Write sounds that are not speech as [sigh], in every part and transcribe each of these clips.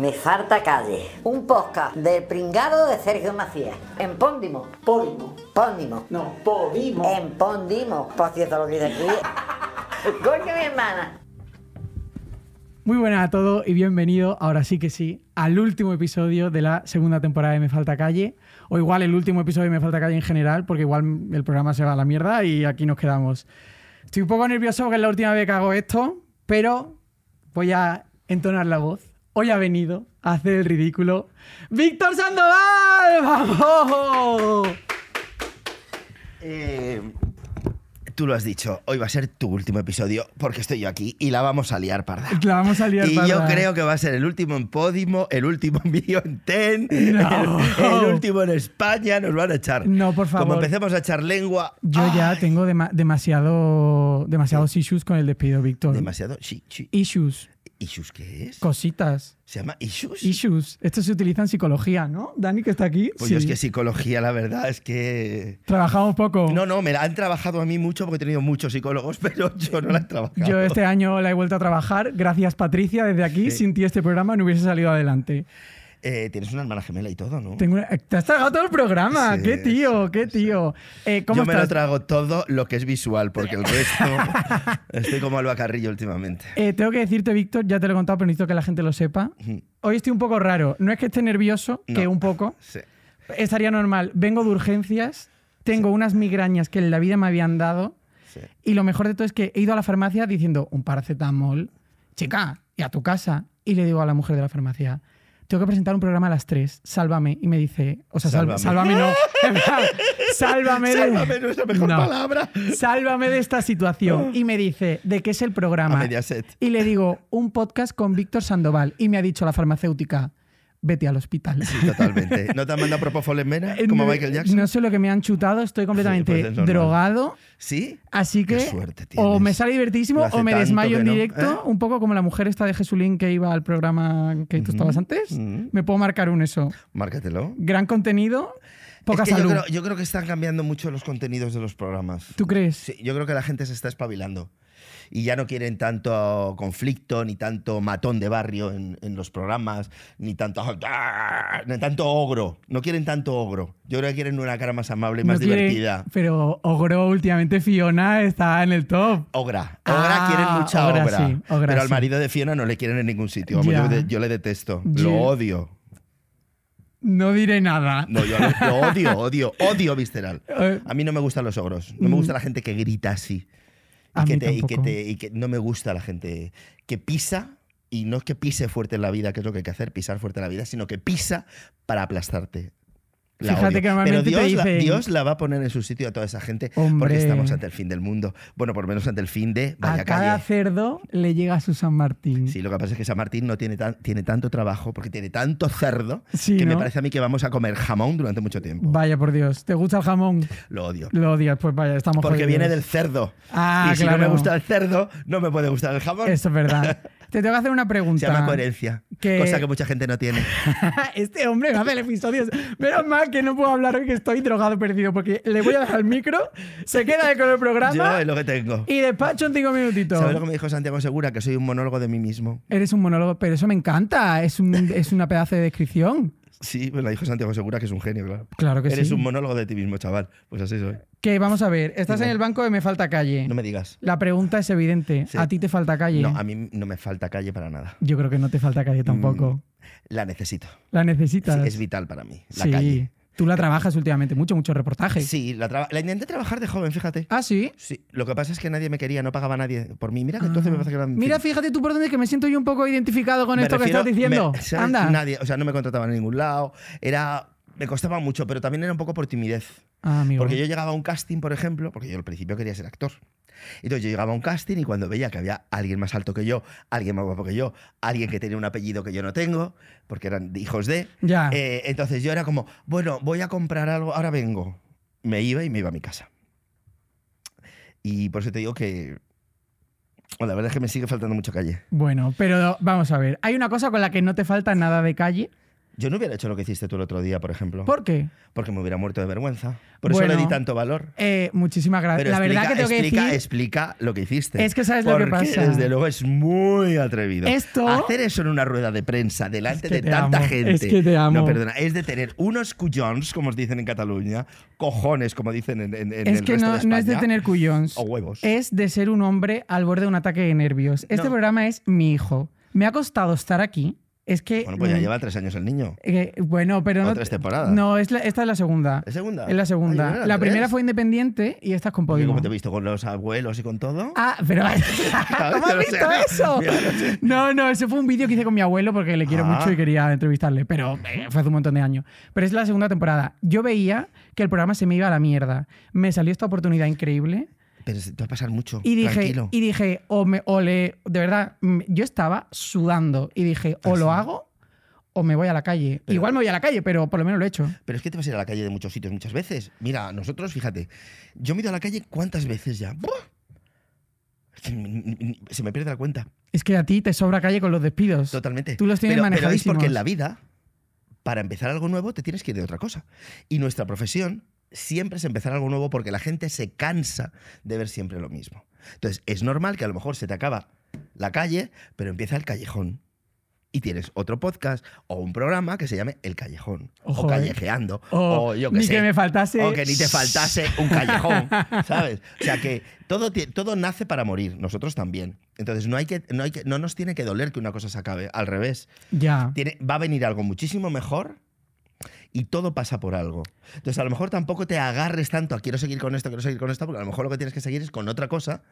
Me falta calle. Un podcast del pringado de Sergio Macías. En Póndimo. Póndimo. Póndimo. No, Podimo. En Póndimo. Por cierto, lo que dice aquí. [laughs] Coño, mi hermana. Muy buenas a todos y bienvenidos, ahora sí que sí, al último episodio de la segunda temporada de Me Falta Calle. O igual el último episodio de Me Falta Calle en general, porque igual el programa se va a la mierda y aquí nos quedamos. Estoy un poco nervioso porque es la última vez que hago esto, pero voy a entonar la voz hoy ha venido a hacer el ridículo Víctor Sandoval. ¡Vamos! Eh, tú lo has dicho, hoy va a ser tu último episodio porque estoy yo aquí y la vamos a liar parda. La vamos a liar y yo creo que va a ser el último en Podimo, el último en Video en Ten, el, último en España, nos van a echar. No, por favor. Como empecemos a echar lengua. Yo ya tengo demasiado demasiados ¿Eh? issues con el despido, Víctor. Demasiado issues. ¿Issues qué es? Cositas. ¿Se llama issues? Issues. Esto se utiliza en psicología, ¿no? Dani, que está aquí. Pues yo es que psicología, la verdad, es que. Trabajamos poco. No, no, me la han trabajado a mí mucho porque he tenido muchos psicólogos, [laughs] pero yo no la he trabajado. Yo este año la he vuelto a trabajar. Gracias, Patricia, desde aquí. Sin ti este programa no hubiese salido adelante. Eh, tienes una hermana gemela y todo, ¿no? Te has tragado todo el programa. qué tío, qué tío. Eh, Yo me lo trago todo lo que es visual, porque el resto [laughs] estoy como al bacarrillo últimamente. Eh, tengo que decirte, Víctor, ya te lo he contado, pero necesito que la gente lo sepa. Hoy estoy un poco raro. No es que esté nervioso, que un poco. [laughs] Estaría normal. Vengo de urgencias, tengo unas migrañas que en la vida me habían dado. Y lo mejor de todo es que he ido a la farmacia diciendo un paracetamol, chica, y a tu casa. Y le digo a la mujer de la farmacia, tengo que presentar un programa a las 3, sálvame. Y me dice, o sea, sálvame, no. [laughs] sálvame de. Sálvame no es la mejor palabra. Sálvame de esta situación. [laughs] Y me dice, ¿de qué es el programa? Y le digo, un podcast con Víctor Sandoval. Y me ha dicho la farmacéutica, vete al hospital. totalmente. ¿No te han mandado propofol en vena [laughs] No sé lo que me han chutado, estoy completamente pues drogado. ¿Sí? Así que o me sale divertidísimo o me desmayo en directo, ¿eh? un poco como la mujer esta de Jesulín que iba al programa que tú estabas antes. Me puedo marcar un eso. Márcatelo. Gran contenido. Poca salud. Yo, creo, yo creo, que están cambiando mucho los contenidos de los programas. ¿Tú crees? Sí, yo creo que la gente se está espabilando y ya no quieren tanto conflicto, ni tanto matón de barrio en, los programas, ni tanto, ah, ah, tanto ogro. No quieren tanto ogro. Yo creo que quieren una cara más amable y más divertida. Pero ogro últimamente Fiona está en el top. Ogra. Ogra ah, quieren mucha ogra. pero al marido de Fiona no le quieren en ningún sitio. Yo, le detesto. Lo odio. No diré nada. No, lo odio, odio, odio visceral. [laughs] Eh, A mí no me gustan los ogros. No me mm. gusta la gente que grita así y, que te, y, que que no me gusta la gente que pisa y no es que pise fuerte en la vida, que es lo que hay que hacer, pisar fuerte en la vida, sino que pisa para aplastarte. Fíjate que normalmente Pero Dios, la, Dios, la, va a poner en su sitio a toda esa gente porque estamos ante el fin del mundo. Bueno, por lo menos ante el fin de A cada cerdo le llega su San Martín. Sí, lo que pasa es que San Martín no tiene, tan, tiene tanto trabajo porque tiene tanto cerdo que me parece a mí que vamos a comer jamón durante mucho tiempo. Vaya por Dios, ¿te gusta el jamón? Lo odio. Lo odias, pues vaya, estamos Porque viene del cerdo. Ah, y si no me gusta el cerdo, no me puede gustar el jamón. Eso es verdad. [laughs] Te tengo que hacer una pregunta. Se llama coherencia, cosa que mucha gente no tiene. [laughs] este hombre va a hacer episodios. Menos mal que no puedo hablar hoy que estoy drogado perdido, porque le voy a dejar el micro, se queda con el programa. Yo es lo que tengo. Y despacho en cinco minutitos. ¿Sabes lo que me dijo Santiago Segura? Que soy un monólogo de mí mismo. Eres un monólogo, pero eso me encanta. Es, [laughs] es una pedazo de descripción. Sí, me lo dijo Santiago Segura, que es un genio, claro. Claro que sí. Eres un monólogo de ti mismo, chaval. Pues así soy. Que vamos a ver, estás en el banco de Me Falta Calle. No me digas. La pregunta es evidente. ¿A ti te falta calle? No, a mí no me falta calle para nada. Yo creo que no te falta calle tampoco. Mm, la necesito. La necesitas. es vital para mí, la sí. Tú la trabajas últimamente mucho, mucho reportajes. Sí, la, la, intenté trabajar de joven, fíjate. ¿Ah, sí? Sí. Lo que pasa es que nadie me quería, no pagaba nadie por mí. Mira que entonces ah. me pasa que Mira, fíjate tú por dónde que me siento yo un poco identificado con esto que estás diciendo. Anda. Nadie, o sea, no me contrataban en ningún lado. Era me costaba mucho, pero también era un poco por timidez. Ah, porque yo llegaba a un casting, por ejemplo, porque yo al principio quería ser actor. Entonces yo llegaba a un casting y cuando veía que había alguien más alto que yo, alguien más guapo que yo, alguien que tenía un apellido que yo no tengo, porque eran hijos de. Eh, entonces yo era como, bueno, voy a comprar algo, ahora vengo. Me iba y me iba a mi casa. Y por eso te digo que la verdad es que me sigue faltando mucha calle. Bueno, pero vamos a ver. Hay una cosa con la que no te falta nada de calle, yo no hubiera hecho lo que hiciste tú el otro día, por ejemplo. ¿Por qué? Porque me hubiera muerto de vergüenza. Por eso le di tanto valor. Eh, muchísimas gracias. la explica, verdad que tengo que Explica lo que hiciste. Es que sabes lo que pasa. desde luego es muy atrevido. Esto... Hacer eso en una rueda de prensa delante de tanta gente. Es que te amo. No, perdona. Es de tener unos cuyons, como dicen en Cataluña, cojones, como dicen en, es el que resto no, de España. no es de tener cuyons. O huevos. Es de ser un hombre al borde de un ataque de nervios. Este programa es mi hijo. Me ha costado estar aquí es que. Bueno, pues ya mm, lleva tres años el niño. Eh, bueno, pero no. tres temporadas. No, esta es la segunda. ¿Es segunda? Es la segunda. la primera fue independiente y esta es con Podimo. ¿Cómo te he visto con los abuelos y con todo? Ah, pero. [laughs] [laughs] ¿Cómo has visto eso? [laughs] no, no, ese fue un vídeo que hice con mi abuelo porque le quiero ah. mucho y quería entrevistarle, pero eh, fue hace un montón de años. Pero es la segunda temporada. Yo veía que el programa se me iba a la mierda. Me salió esta oportunidad increíble pero te va a pasar mucho. Y dije, tranquilo. Y dije o, me, o le, de verdad, mm, yo estaba sudando y dije, o lo ah, hago o me voy a la calle. Igual me voy a la calle, pero por lo menos lo he hecho. Pero es que te vas a ir a la calle de muchos sitios muchas veces. Mira, nosotros, fíjate, yo me he ido a la calle cuántas veces ya. se me pierde la cuenta. Es que a ti te sobra calle con los despidos. Totalmente. Tú los tienes manejados manejadísimos. porque en la vida, para empezar algo nuevo, te tienes que ir de otra cosa. Y nuestra profesión siempre es empezar algo nuevo porque la gente se cansa de ver siempre lo mismo. Entonces, es normal que a lo mejor se te acaba la calle, pero empieza el callejón. Y tienes otro podcast o un programa que se llame El Callejón. Ojo, o eh. Callejeando. O, yo que ni que me faltase. O que ni te faltase un callejón. [laughs] ¿Sabes? O sea que todo, todo nace para morir, nosotros también. Entonces no, hay que, no, hay que, no nos tiene que doler que una cosa se acabe. Al revés. Ya. Tiene, va a venir algo muchísimo mejor y todo pasa por algo. Entonces, a lo mejor tampoco te agarres tanto a quiero seguir con esto, quiero seguir con esto, porque a lo mejor lo que tienes que seguir es con otra cosa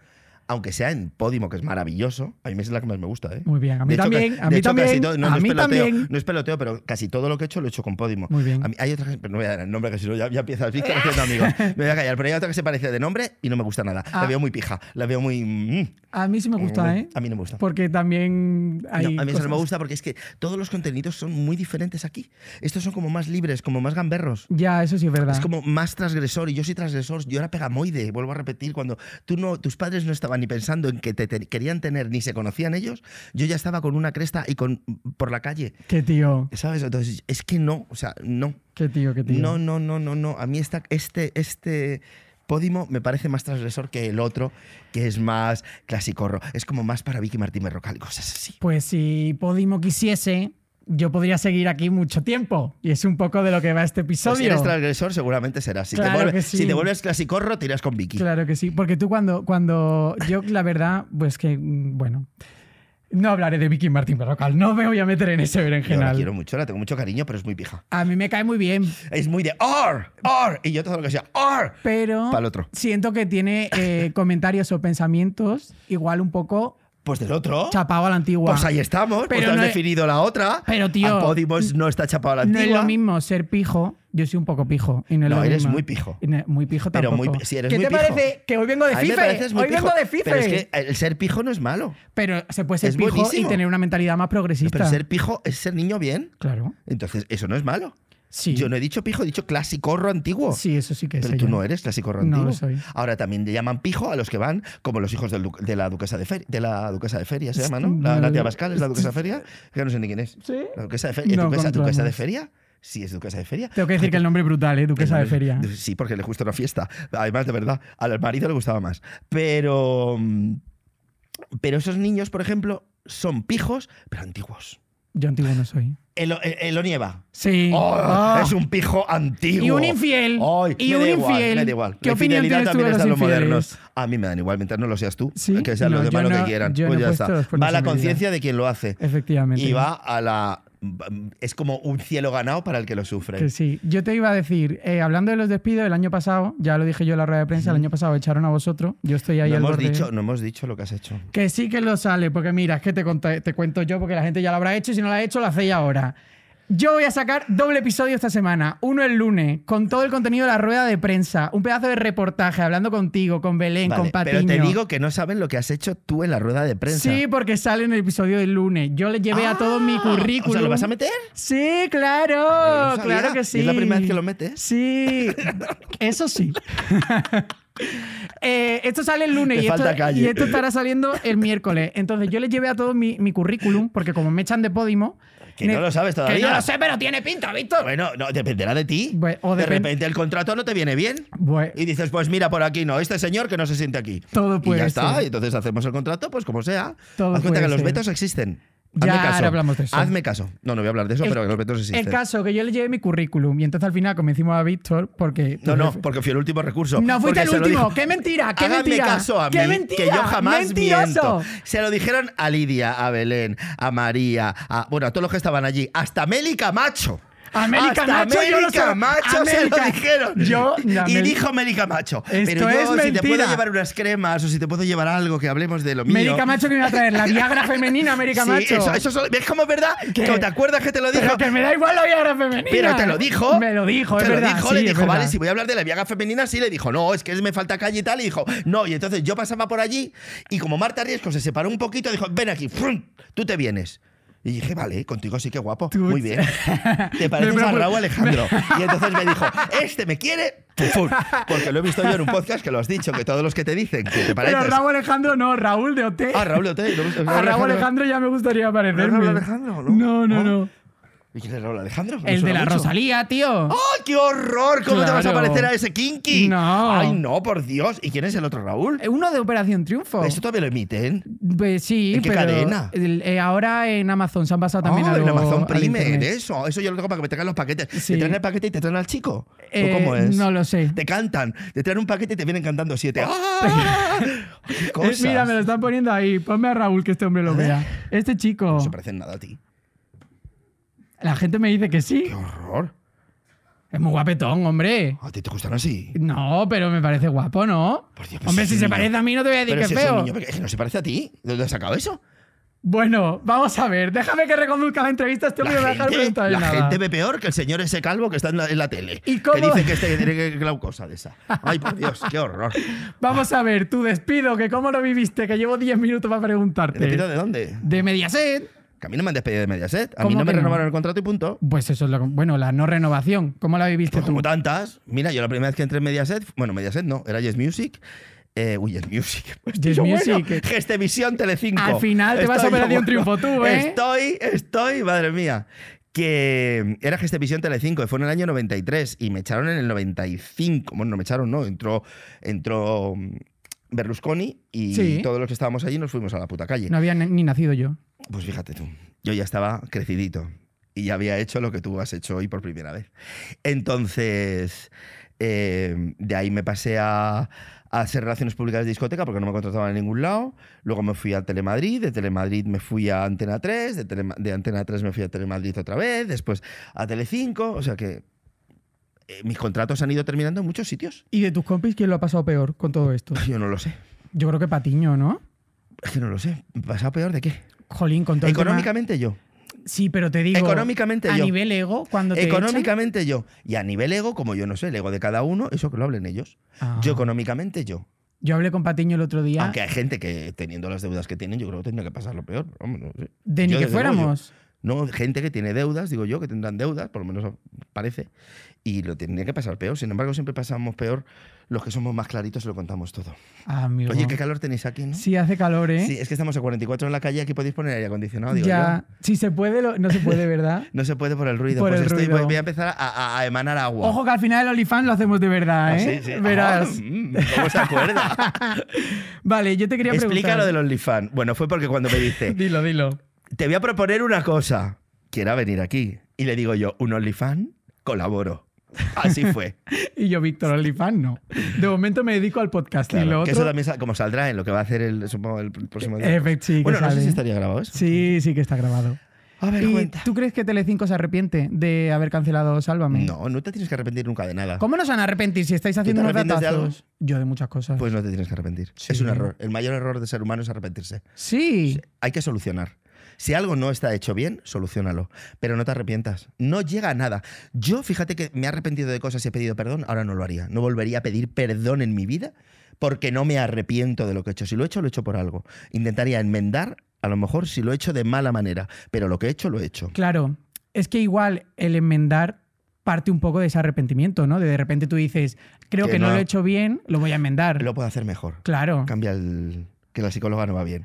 aunque sea en Podimo, que es maravilloso, a mí es la que más me gusta. ¿eh? Muy bien, a mí también. a mí también. no, a es peloteo, pero casi todo lo que he hecho lo he hecho con Podimo. Muy bien. hay otra que, no voy a dar el nombre, que si no ya, ya [laughs] Me voy a callar, pero hay otra que se parece de nombre y no me gusta nada. La ah. veo muy pija, la veo muy. Mm, a mí sí me gusta, ¿eh? A mí no me gusta. Porque también a mí eso no me gusta porque es que todos los contenidos son muy diferentes aquí. Estos son como más libres, como más gamberros. Ya, eso sí es verdad. Es como más transgresor y yo soy transgresor. Yo era pegamoide, vuelvo a repetir, cuando tú no, tus padres no estaban ni pensando en que te, querían tener ni se conocían ellos, yo ya estaba con una cresta y con por la calle. Qué tío. ¿Sabes? Entonces, es que no, o sea, no. Qué tío, qué tío. No, no, no, no, no. A mí este, este Podimo me parece más transgresor que el otro, que es más clasicorro. Es como más para Vicky Martínez Rocal, cosas así. Pues si Podimo quisiese, yo podría seguir aquí mucho tiempo. Y es un poco de lo que va este episodio. Pues si eres transgresor, seguramente serás. Si, te, vuelves, tiras con Vicky. Claro que sí, porque tú cuando, cuando yo, la verdad, pues que, bueno, no hablaré de Vicky Martín Berrocal, no me voy a meter en ese berenjenal. general. la quiero mucho, la tengo mucho cariño, pero es muy pija. A mí me cae muy bien. Es muy de or, or, y yo todo lo que sea or. Pero para otro. siento que tiene eh, [laughs] comentarios o pensamientos igual un poco pues del otro. Chapado a la antigua. Pues ahí estamos, pues pero pues has definido la otra. Pero tío. Podimos no está chapado a la antigua. No es lo mismo ser pijo. Yo soy un poco pijo. Y no, eres muy pijo. muy pijo tampoco. Pero muy, si eres ¿Qué te parece? Que hoy vengo de FIFA. Hoy pijo, vengo de FIFA. Pero es que el ser pijo no es malo. Pero se puede ser pijo y tener una mentalidad más progresista. pero ser pijo es ser niño bien. Claro. Entonces, eso no es malo. Yo no he dicho pijo, he dicho clasicorro antiguo. Sí, eso sí que es. Pero tú no eres clasicorro antiguo. No lo Ahora también le llaman pijo a los que van como los hijos de la duquesa de Feria, de la duquesa de Feria se llama, ¿no? La, tía Pascal es la duquesa de Feria, que no sé ni quién es. Sí. La duquesa de Feria, duquesa, de Feria. Sí, es Duquesa de Feria. Tengo que decir que el nombre es brutal, ¿eh? Duquesa de Feria. Sí, porque le gusta una fiesta. Además, de verdad, al marido le gustaba más. Pero. Mm, pero esos niños, por ejemplo, son pijos, pero antiguos. Yo antiguo no soy. El, el, Onieva. Sí. Oh, ah. Es un pijo antiguo. Y un infiel. y un da igual, infiel. Me da igual. ¿Qué opinión tienes tú de los, modernos. A mí me dan igual, mientras no lo seas tú. ¿Sí? Que sean los demás lo que quieran. Pues ya está. Va a la conciencia de quien lo hace. Efectivamente. Y va a la es como un cielo ganado para el que lo sufre. sí, yo te iba a decir, eh, hablando de los despidos, el año pasado, ya lo dije yo en la rueda de prensa, el año pasado echaron a vosotros, yo estoy ahí no hemos dicho No hemos dicho lo que has hecho. Que sí que lo sale, porque mira, es que te, te cuento yo, porque la gente ya lo habrá hecho, y si no lo ha hecho, lo hacéis ahora. Yo voy a sacar doble episodio esta semana. Uno el lunes, con todo el contenido de la rueda de prensa. Un pedazo de reportaje hablando contigo, con Belén, con Patiño. Pero te digo que no saben lo que has hecho tú en la rueda de prensa. Sí, porque sale en el episodio del lunes. Yo le llevé a todo mi currículum. Ah, ¿lo vas a meter? Sí, claro. claro que sí. ¿Es la primera vez que lo metes? Sí. [laughs] Eso sí. [laughs] Eh, esto sale el lunes y esto, estará saliendo el miércoles. Entonces yo le llevé a todo mi, currículum, porque como me echan de Podimo. Que no lo sabes todavía. yo lo sé, pero tiene pinta, Víctor. Bueno, dependerá de ti. o de repente el contrato no te viene bien. y dices, pues mira, por aquí no, este señor que no se siente aquí. Todo puede Y ya está, y entonces hacemos el contrato, pues como sea. Haz cuenta que los vetos existen. Hazme caso. hablamos de eso. Hazme caso. No, no voy a hablar de eso, pero los El caso que yo le llevé mi currículum y entonces al final convencimos a Víctor porque. No, no, porque fui el último recurso. No fuiste el último. ¡Qué mentira! ¡Qué Háganme mentira! caso a mí, mentira! que yo jamás miento. Se lo dijeron a Lidia, a Belén, a María, a, bueno, a todos los que estaban allí, hasta Meli Camacho. Ah, América Hasta América Macho se lo dijeron. Yo, y dijo América Macho. Esto Pero yo, si te puedo llevar unas cremas o si te puedo llevar algo que hablemos de lo mío. América Macho que me va a traer, la Viagra femenina América Macho. Eso, eso, es como es verdad. ¿Te acuerdas que te lo dijo? Pero que me da igual la Viagra femenina. Pero te lo dijo. Me lo dijo, es verdad. le dijo, vale, si voy a hablar de la Viagra femenina, sí, le dijo, no, es que me falta calle y tal. Y dijo, no. Y entonces yo pasaba por allí y como Marta Riesco se separó un poquito, dijo, ven aquí, tú te vienes. Y dije, vale, contigo sí que guapo. Muy bien. [laughs] Te pareces a Raúl Alejandro. [laughs] y entonces me dijo, este me quiere. Porque lo he visto yo en un podcast que lo has dicho, que todos los que te dicen que te pareces. Pero Raúl Alejandro no, Raúl de OT. Ah, Raúl de OT. a Raúl Alejandro ya me gustaría parecerme. Raúl Alejandro, ¿no? no, no. ¿Y quién es Raúl Alejandro? El de la Rosalía, tío. ¡Ay, ¡Oh, qué horror! ¿Cómo te vas a parecer a ese Kinky? No. Ay, no, por Dios. ¿Y quién es el otro Raúl? Eh, uno de Operación Triunfo. ¿Eso todavía lo emiten? Pues sí, ¿En qué cadena? Eh, ahora en Amazon se han pasado también ah, a en Amazon Prime, eso. Eso yo lo tengo para que me traigan los paquetes. ¿Te traen el paquete y te traen al chico? Eh, ¿Cómo es? No lo sé. Te cantan, te traen un paquete y te vienen cantando siete. [laughs] ¡Ah! Mira, me lo están poniendo ahí. Ponme a Raúl que este hombre lo vea. Este chico. No se parece nada a ti. La gente me dice que sí. ¡Qué horror! Es muy guapetón, hombre. ¿A ti te gustan así? No, pero me parece guapo, ¿no? Por Dios, hombre, si se parece a mí no te voy a decir pero que si es feo. Niño, es que no se parece a ti. ¿De dónde has sacado eso? Bueno, vamos a ver. Déjame que reconduzca la entrevista. Este hombre va a dejar preguntar La gente ve peor que el señor ese calvo que está en la, tele. ¿Y cómo? Que dice que este tiene glaucosa de esa. Ay, por Dios, qué horror. [laughs] Vamos a ver, tu despido, que cómo lo viviste, que llevo 10 minutos para preguntarte. ¿Despido de dónde? De Mediaset. Que a mí no me han despedido de Mediaset. A mí no me renovaron el contrato y punto. Pues eso es lo. Bueno, la no renovación. ¿Cómo la viviste pues tú? Como tantas. Mira, yo la primera vez que entré en Mediaset. Bueno, Mediaset no, era Yes Music. Eh, uy, Music. [laughs] Pues yes Music. Eh. Gestevisión tele Telecinco. Al final te vas a perder un Triunfo tú, ¿eh? Estoy, estoy, madre mía. Que era Gestevisión Tele 5, fue en el año 93 y me echaron en el 95. Bueno, no me echaron, no, entró, entró mm, Berlusconi y todos los que estábamos allí nos fuimos a la puta calle. No había ni nacido yo. Pues fíjate tú, yo ya estaba crecidito y ya había hecho lo que tú has hecho hoy por primera vez. Entonces, em, de ahí me pasé a, hacer relaciones públicas de discoteca porque no me contrataban en ningún lado. Luego me fui a Telemadrid, de Telemadrid me fui a Antena 3, de, Antena 3 me fui a Telemadrid otra vez, después a Tele 5. o sea que eh, mis contratos han ido terminando en muchos sitios. ¿Y de tus compis quién lo ha pasado peor con todo esto? Yo no lo sé. Yo creo que Patiño, ¿no? Es que no lo sé. ¿Pasado peor de qué? Jolín, con todo Económicamente yo. Sí, pero te digo. Económicamente a nivel ego, cuando te Económicamente yo. Y a nivel ego, como yo no sé, el ego de cada uno, eso que lo hablen ellos. Ah. Yo económicamente yo. Yo hablé con Patiño el otro día. Aunque hay gente que teniendo las deudas que tienen, yo creo que tendría que pasar lo peor. De ni que fuéramos. no, gente que tiene deudas, digo yo, que tendrán deudas, por lo menos parece y lo tenía que pasar peor. Sin embargo, siempre pasamos peor los que somos más claritos lo contamos todo. Oye, qué calor tenéis aquí, ¿no? Sí, hace calor, ¿eh? Sí, es que estamos a 44 en la calle, aquí podéis poner aire acondicionado, digo Ya, si se puede, no se puede, ¿verdad? [laughs] no se puede por el ruido. pues Voy, a empezar a, emanar agua. Ojo, que al final el OnlyFans lo hacemos de verdad, ah, ¿eh? sí, sí. Verás. Ah, mm, ¿Cómo se acuerda? [laughs] vale, yo te quería preguntar. Explica lo del OnlyFans. Bueno, fue porque cuando me dice... [laughs] dilo, dilo. Te voy a proponer una cosa. Quiera venir aquí. Y le digo yo, ¿un olifán Colaboro. Así fue. [laughs] y yo, Víctor Olifán, no. De momento me dedico al podcast y lo eso también, como saldrá en lo que va a hacer el, supongo, el próximo día. sí, bueno, no sé si estaría grabado eso. Sí, sí que está grabado. A ver, ¿Y tú crees que Telecinco se arrepiente de haber cancelado Sálvame? No, no te tienes que arrepentir nunca de nada. ¿Cómo no se van a arrepentir si estáis haciendo unos ratazos? Yo de muchas cosas. Pues no te tienes que arrepentir. Es un error. El mayor error de ser humano es arrepentirse. Sí. Hay que solucionar. Si algo no está hecho bien, solucionalo. Pero no te arrepientas. No llega a nada. Yo, fíjate que me he arrepentido de cosas y he pedido perdón, ahora no lo haría. No volvería a pedir perdón en mi vida porque no me arrepiento de lo que he hecho. Si lo he hecho, lo he hecho por algo. Intentaría enmendar, a lo mejor, si lo he hecho de mala manera. Pero lo que he hecho, lo he hecho. Claro. Es que igual el enmendar parte un poco de ese arrepentimiento, ¿no? De, de repente tú dices, creo que, no, no, lo he hecho bien, lo voy a enmendar. Lo puedo hacer mejor. Claro. Cambia el, que la psicóloga no va bien.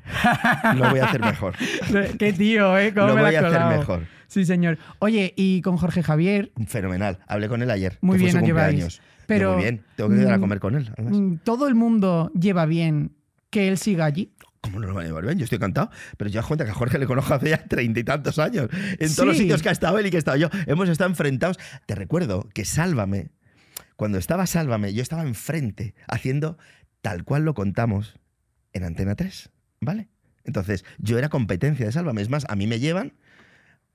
Lo voy a hacer mejor. [laughs] Qué tío, ¿eh? Lo voy a hacer mejor. Sí, señor. Oye, ¿y con Jorge Javier? Fenomenal. Hablé con él ayer. Muy bien, fue Pero, muy bien. Tengo que ir a mm, comer con él. Mm, Todo el mundo lleva bien que él siga allí. ¿Cómo no lo va a llevar bien? Yo estoy encantado. Pero yo cuenta que a Jorge le conozco hace ya treinta y tantos años. En todos los sitios que ha estado él y que he estado yo. Hemos estado enfrentados. Te recuerdo que Sálvame, cuando estaba Sálvame, yo estaba enfrente haciendo tal cual lo contamos en Antena 3, ¿vale? Entonces, yo era competencia de Sálvame. Es más, a mí me llevan,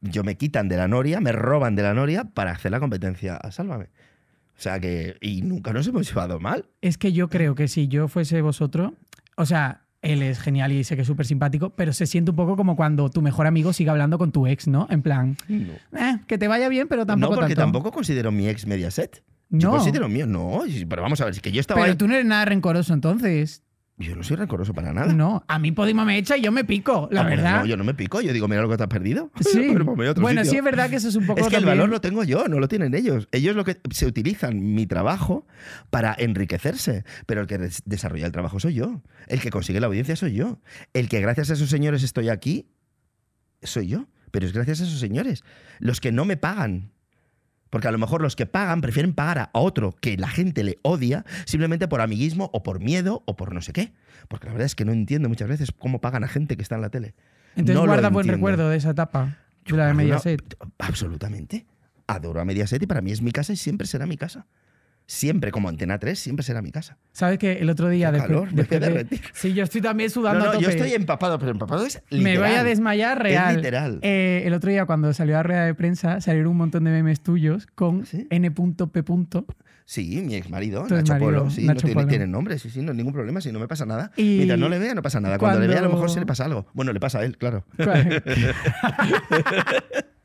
yo me quitan de la Noria, me roban de la Noria para hacer la competencia a Sálvame. O sea que, y nunca nos hemos llevado mal. Es que yo creo que si yo fuese vosotros, o sea, él es genial y sé que es súper simpático, pero se siente un poco como cuando tu mejor amigo sigue hablando con tu ex, ¿no? En plan, eh, que te vaya bien, pero tampoco. No, porque tampoco considero mi ex Mediaset. No. Yo considero mío, no. Pero vamos a ver, es que yo estaba. Pero tú no eres nada rencoroso entonces. Yo no soy rencoroso para nada. No, a mí Podimo me echa y yo me pico, la verdad. no, yo no me pico, yo digo, mira lo que te has perdido. [laughs] Sí. bueno, sí es verdad que eso es un poco. Es que el valor lo tengo yo, no lo tienen ellos. Ellos lo que se utilizan mi trabajo para enriquecerse, pero el que desarrolla el trabajo soy yo. El que consigue la audiencia soy yo. El que gracias a esos señores estoy aquí soy yo. Pero es gracias a esos señores. Los que no me pagan porque a lo mejor los que pagan prefieren pagar a otro que la gente le odia simplemente por amiguismo o por miedo o por no sé qué. Porque la verdad es que no entiendo muchas veces cómo pagan a gente que está en la tele. Entonces guarda buen recuerdo de esa etapa, de la de Mediaset. Absolutamente. Adoro a Mediaset y para mí es mi casa y siempre será mi casa siempre, como Antena 3, siempre será mi casa. ¿Sabes que El otro día... sí, yo estoy también sudando no, Yo estoy empapado, pero empapado es literal. Me voy a desmayar real. Eh, el otro día, cuando salió a rueda de prensa, salieron un montón de memes tuyos con N.P. Sí, mi ex marido, Nacho Polo. no tiene, nombre, sí, sí, no ningún problema, si no me pasa nada. Y Mientras no le vea, no pasa nada. Cuando, cuando, le vea, a lo mejor se le pasa algo. Bueno, le pasa a él, claro. [laughs] [laughs]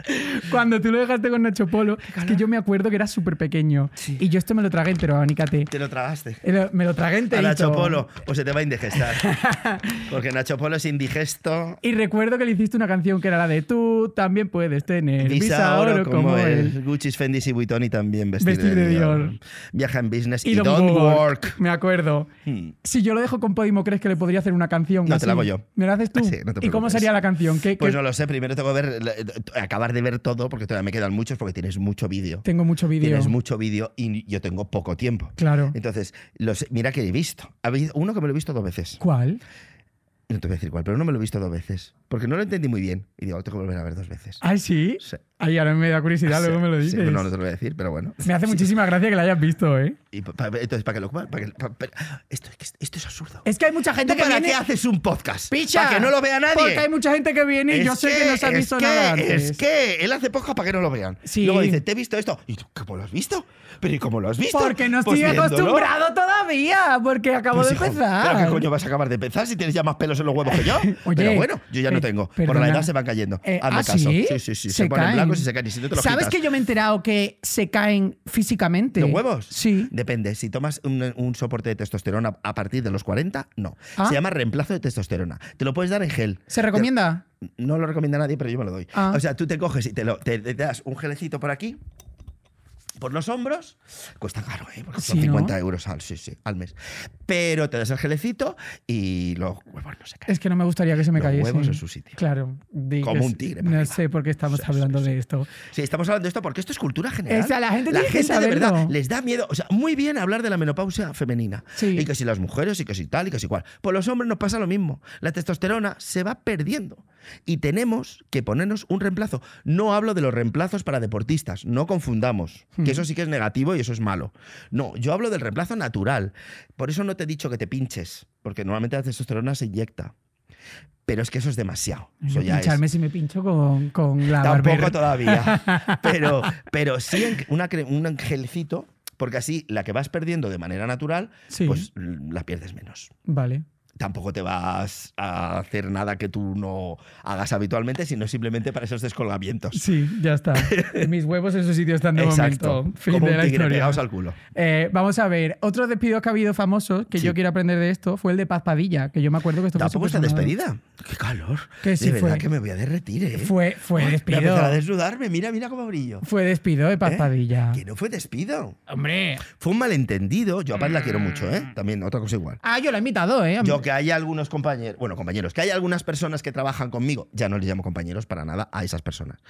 Cuando tú lo dejaste con Nacho Polo, es que yo me acuerdo que era súper pequeño. Y yo esto me lo tragué entero, abanícate Te lo tragaste. Me lo tragué entero. Nacho Polo, pues se te va a indigestar. [laughs] Porque Nacho Polo es indigesto. Y recuerdo que le hiciste una canción que era la de tú también puedes tener visa, oro, como, Gucci, Fendi y Vuitton y también vestir de, Dior. Viaja en business y, don't work. Me acuerdo. Hmm. Si yo lo dejo con Podimo, ¿crees que le podría hacer una canción? No, te la hago yo. ¿Me la haces tú? Ah, sí, no te ¿Y cómo sería la canción? pues no lo sé. Primero tengo que ver, eh, acabar de ver todo, porque todavía me quedan muchos, porque tienes mucho vídeo. Tengo mucho vídeo. Tienes mucho vídeo y yo tengo poco tiempo. Claro. Entonces, los, mira que he visto. Uno que me lo he visto dos veces. ¿Cuál? No te voy a decir cuál, pero uno me lo he visto dos veces. Porque no lo entendí muy bien. Y digo, tengo que volver a ver dos veces. ¿Ah, sí? sí. Ay, ahora me da curiosidad, luego me lo dices. Sí, no, no te lo voy a decir, pero bueno. Me hace muchísima gracia que lo hayas visto, ¿eh? entonces, ¿para qué lo para, esto, es absurdo. Es que hay mucha gente que para qué haces un podcast? Picha, para que no lo vea nadie. Porque hay mucha gente que viene y yo sé que, no se ha visto nada Es que él hace podcast para que no lo vean. Luego dice, te he visto esto. ¿Y tú cómo lo has visto? Pero ¿y cómo lo has visto? Porque no pues estoy acostumbrado todavía, porque acabo de empezar. ¿Para qué coño vas a acabar de empezar si tienes ya más pelos en los huevos que yo? [laughs] pero bueno, yo ya no eh, tengo. Por la edad se van cayendo. Eh, Hazme ¿ah, caso. Sí, sí, sí. Se, ponen y se caen. ¿Sabes que yo me he enterado que se caen físicamente? ¿Los huevos? Sí. Depende. Si tomas un, soporte de testosterona a partir de los 40, no. Ah. Se llama reemplazo de testosterona. Te lo puedes dar en gel. ¿Se recomienda? no lo recomienda nadie, pero yo me lo doy. Ah. O sea, tú te coges y te, te das un gelecito por aquí por los hombros. Cuesta caro, ¿eh? Porque son 50 euros al, mes. Pero te das el gelecito y los huevos no se caen. Es que no me gustaría que se me los huevos en su sitio. Claro. Como un tigre. No sé por qué estamos hablando de esto. Sí, estamos hablando de esto porque esto es cultura general. la gente, de verdad les da miedo. O sea, muy bien hablar de la menopausia femenina. Y que si las mujeres y que si tal y que si cual. Por los hombres nos pasa lo mismo. La testosterona se va perdiendo. Y tenemos que ponernos un reemplazo. No hablo de los reemplazos para deportistas, no confundamos, que eso sí que es negativo y eso es malo. No, yo hablo del reemplazo natural. Por eso no te he dicho que te pinches, porque normalmente la testosterona se inyecta. Pero es que eso es demasiado. pincharme si me pincho con, con la Tampoco todavía. [laughs] Pero, sí un angelcito, porque así la que vas perdiendo de manera natural, pues la pierdes menos. Vale tampoco te vas a hacer nada que tú no hagas habitualmente, sino simplemente para esos descolgamientos. Sí, ya está. [laughs] Mis huevos en su sitio están de Exacto. momento. de al culo. Eh, vamos a ver, otro despido que ha habido famoso, que yo quiero aprender de esto, fue el de Paz Padilla, que yo me acuerdo que esto ¿Tampoco está despedida? ¡Qué calor! Que de verdad que me voy a derretir, ¿eh? Fue, fue Ay, despido. a desnudarme, mira, mira cómo brillo. Fue despido de Paz ¿Eh? Padilla. Que no fue despido. ¡Hombre! Fue un malentendido. Yo a Paz la quiero mucho, ¿eh? Mm. También, otra cosa igual. Ah, yo la he invitado, ¿eh? que hay algunos compañeros, bueno, compañeros, que hay algunas personas que trabajan conmigo, ya no les llamo compañeros para nada a esas personas,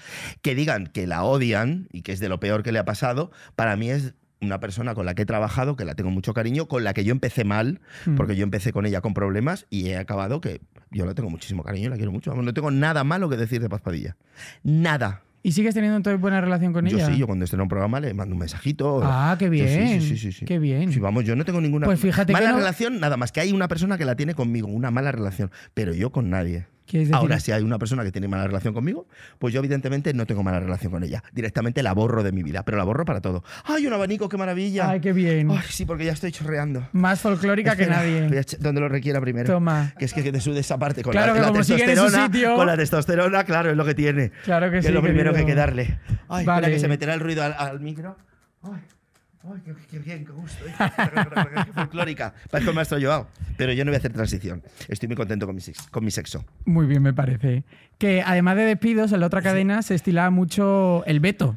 que digan que la odian y que es de lo peor que le ha pasado, para mí es una persona con la que he trabajado, que la tengo mucho cariño, con la que yo empecé mal, mm. porque yo empecé con ella con problemas y he acabado que yo la tengo muchísimo cariño, la quiero mucho. no tengo nada malo que decir de Paz Padilla. Nada. ¿Y sigues teniendo entonces buena relación con ella? Yo sí, yo cuando estreno un programa le mando un mensajito. Ah, qué bien. sí, sí, sí, Qué bien. vamos, yo no tengo ninguna pues mala relación, nada más que hay una persona que la tiene conmigo, una mala relación, pero yo con nadie. Ahora, si hay una persona que tiene mala relación conmigo, pues yo evidentemente no tengo mala relación con ella. Directamente la borro de mi vida, pero la borro para todo. ¡Ay, un abanico, qué maravilla! ¡Ay, qué bien! sí, porque ya estoy chorreando. Más folclórica que nadie. Donde lo requiera primero. Toma. Que es que, te sude esa parte con la, testosterona. Con la testosterona, claro, es lo que tiene. Claro que, sí. Es lo primero que hay que darle. Ay, espera que se meterá el ruido al, al micro. Ay qué, bien, qué gusto. ¿eh? [laughs] qué folclórica. Parece el maestro Joao. Pero yo no voy a hacer transición. Estoy muy contento con mi, sexo. Muy bien, me parece. Que además de despidos, en la otra cadena se estilaba mucho el veto.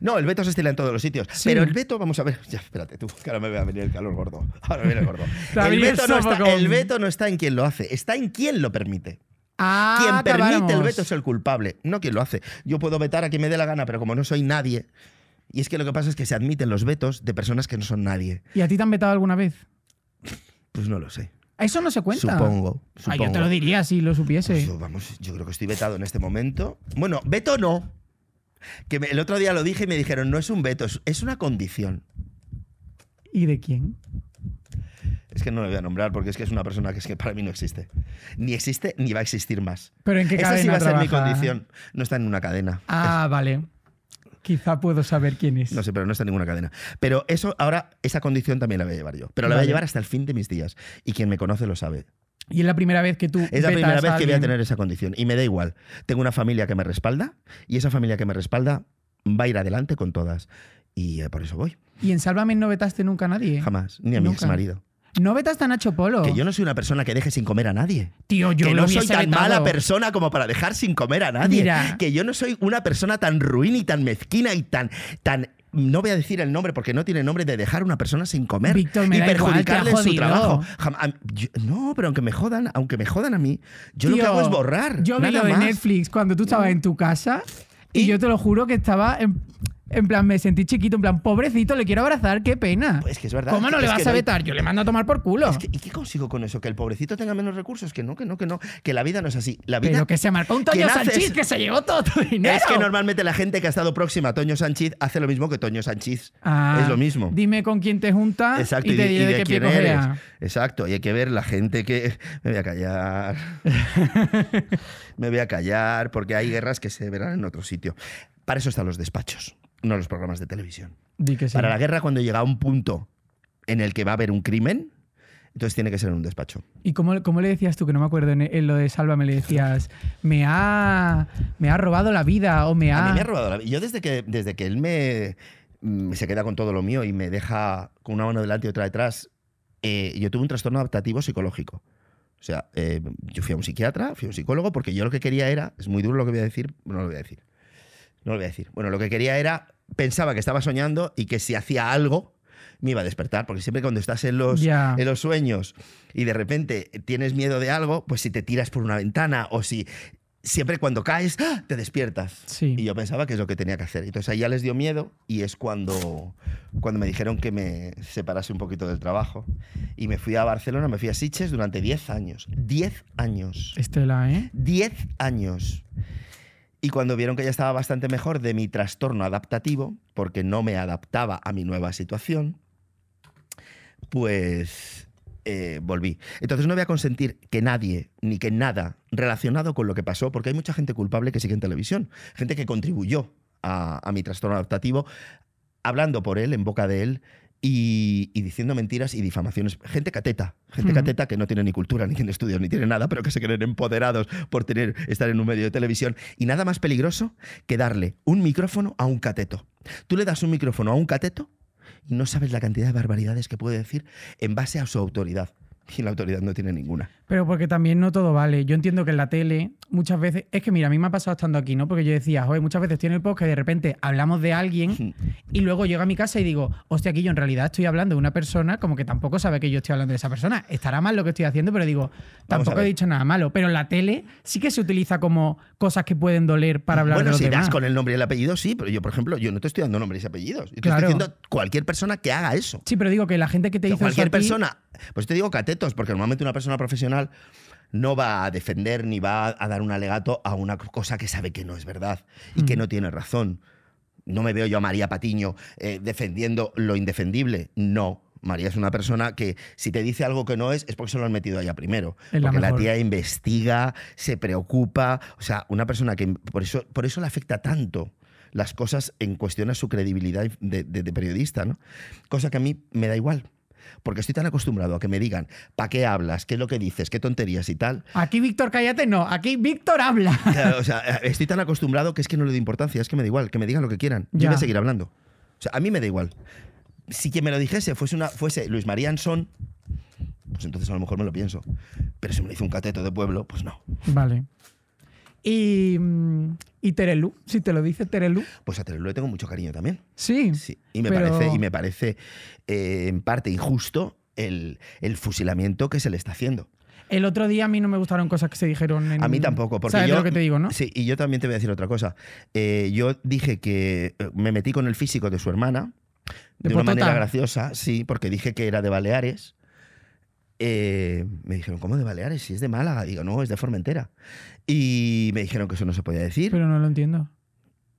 No, el veto se estila en todos los sitios. Pero el veto, vamos a ver. Ya, espérate, tú, que ahora me va a venir el calor gordo. Ahora viene el gordo. [laughs] el, veto no está, el veto no está en quien lo hace, está en quien lo permite. Ah, quien permite el veto es el culpable, no quien lo hace. Yo puedo vetar a quien me dé la gana, pero como no soy nadie, y es que lo que pasa es que se admiten los vetos de personas que no son nadie. ¿Y a ti te han vetado alguna vez? Pues no lo sé. Eso no se cuenta. Supongo. supongo. yo te lo diría si lo supiese. Pues yo, vamos, yo creo que estoy vetado en este momento. Bueno, veto no. Que el otro día lo dije y me dijeron, no es un veto, es, una condición. ¿Y de quién? Es que no lo voy a nombrar porque es que es una persona que es que para mí no existe. Ni existe ni va a existir más. ¿Pero en qué Esa sí va a ser mi condición. No está en una cadena. Ah, vale. Quizá puedo saber quién es. No sé, pero no está en ninguna cadena. Pero eso, ahora, esa condición también la voy a llevar yo. Pero la voy a llevar hasta el fin de mis días. Y quien me conoce lo sabe. Y es la primera vez que tú. Es la primera vez que voy a tener esa condición. Y me da igual. Tengo una familia que me respalda. Y esa familia que me respalda va a ir adelante con todas. Y eh, por eso voy. Y en Sálvame no vetaste nunca a nadie. ¿eh? Jamás, ni a mi ex marido. No vetas tan a Polo. Que yo no soy una persona que deje sin comer a nadie. Tío, yo no soy tan mala persona como para dejar sin comer a nadie. Que yo no soy una persona tan ruin y tan mezquina y tan, tan no voy a decir el nombre porque no tiene nombre de dejar a una persona sin comer Víctor, me y perjudicarle su trabajo. no, pero aunque me jodan, aunque me jodan a mí, yo lo que hago es borrar. Yo vi lo de Netflix cuando tú estabas en tu casa y, y yo te lo juro que estaba en en plan, me sentí chiquito, en plan, pobrecito, le quiero abrazar, qué pena. Pues es que es verdad. ¿Cómo no le vas a vetar? Yo le mando a tomar por culo. ¿Y qué consigo con eso? ¿Que el pobrecito tenga menos recursos? Que no, que no, que no. Que la vida no es así. La vida, Pero que se marcó un Toño Sánchez que se llevó todo tu dinero. Es que normalmente la gente que ha estado próxima a Toño Sánchez hace lo mismo que Toño Sánchez. Ah, es lo mismo. Dime con quién te juntas y, te diré de, qué quién eres. Exacto, y hay que ver la gente que... Me voy a callar. [laughs] Me voy a callar porque hay guerras que se verán en otro sitio. Para eso están los despachos no los programas de televisión. Di que Para la guerra, cuando llega a un punto en el que va a haber un crimen, entonces tiene que ser en un despacho. ¿Y cómo, le decías tú, que no me acuerdo en, lo de me le decías, me ha, me ha robado la vida o me ha... A mí me ha robado la vida. Yo desde que, desde que él me, mm, se queda con todo lo mío y me deja con una mano delante y otra detrás, eh, yo tuve un trastorno adaptativo psicológico. O sea, eh, yo fui a un psiquiatra, fui a un psicólogo, porque yo lo que quería era, es muy duro lo que voy a decir, no lo voy a decir. No lo voy a decir. Bueno, lo que quería era, pensaba que estaba soñando y que si hacía algo me iba a despertar, porque siempre cuando estás en los, los sueños y de repente tienes miedo de algo, pues si te tiras por una ventana o si siempre cuando caes ¡ah! te despiertas. Y yo pensaba que es lo que tenía que hacer. Entonces ahí ya les dio miedo y es cuando, cuando me dijeron que me separase un poquito del trabajo. Y me fui a Barcelona, me fui a Sitges durante 10 años. 10 años. Estela, ¿eh? 10 años. Y cuando vieron que ya estaba bastante mejor de mi trastorno adaptativo, porque no me adaptaba a mi nueva situación, pues eh, volví. Entonces no voy a consentir que nadie, ni que nada relacionado con lo que pasó, porque hay mucha gente culpable que sigue en televisión, gente que contribuyó a, a mi trastorno adaptativo, hablando por él, en boca de él, y, diciendo mentiras y difamaciones. Gente cateta, gente cateta que no tiene ni cultura, ni tiene estudios, ni tiene nada, pero que se creen empoderados por tener, estar en un medio de televisión. Y nada más peligroso que darle un micrófono a un cateto. Tú le das un micrófono a un cateto y no sabes la cantidad de barbaridades que puede decir en base a su autoridad y la autoridad no tiene ninguna. Pero porque también no todo vale. Yo entiendo que en la tele muchas veces, es que mira, a mí me ha pasado estando aquí, ¿no? Porque yo decía, joder, muchas veces tiene el podcast que de repente hablamos de alguien y luego llego a mi casa y digo, hostia, aquí yo en realidad estoy hablando de una persona como que tampoco sabe que yo estoy hablando de esa persona. Estará mal lo que estoy haciendo, pero digo, tampoco he dicho nada malo. Pero en la tele sí que se utiliza como cosas que pueden doler para hablar de los Bueno, si das con el nombre y el apellido, sí, pero yo, por ejemplo, yo no te estoy dando nombres y apellidos. estoy diciendo cualquier persona que haga eso. Sí, pero digo que la gente que te dice Cualquier persona. Pues te digo que porque normalmente una persona profesional no va a defender ni va a dar un alegato a una cosa que sabe que no es verdad y que mm. no tiene razón. No me veo yo a María Patiño eh, defendiendo lo indefendible. No. María es una persona que si te dice algo que no es, es porque se lo han metido allá primero. la, tía investiga, se preocupa. O sea, una persona que por eso, por eso le afecta tanto las cosas en cuestión a su credibilidad de, de periodista, ¿no? Cosa que a mí me da igual porque estoy tan acostumbrado a que me digan, ¿para qué hablas? ¿Qué es lo que dices? ¿Qué tonterías y tal? Aquí Víctor, cállate, no, aquí Víctor habla. [laughs] o sea, eh, estoy tan acostumbrado que es que no le doy importancia, es que me da igual, que me digan lo que quieran. Yo voy a seguir hablando. O sea, a mí me da igual. Si quien me lo dijese fuese, una, fuese Luis María Anson, pues entonces a lo mejor me lo pienso. Pero si me lo dice un cateto de pueblo, pues no. Vale. Y, y Terelu, si te lo dice Terelu. Pues a Terelu le tengo mucho cariño también. Sí. Y me parece, y me parece eh, en parte injusto el, fusilamiento que se le está haciendo. El otro día a mí no me gustaron cosas que se dijeron en... A mí tampoco, porque ¿sabes lo que te digo, ¿no? Sí, y yo también te voy a decir otra cosa. Eh, yo dije que eh, me metí con el físico de su hermana, de, de una manera graciosa, sí, porque dije que era de Baleares. Eh, me dijeron, ¿cómo de Baleares? Si es de Málaga. Digo, no, es de Formentera. Y me dijeron que eso no se podía decir. Pero no lo entiendo.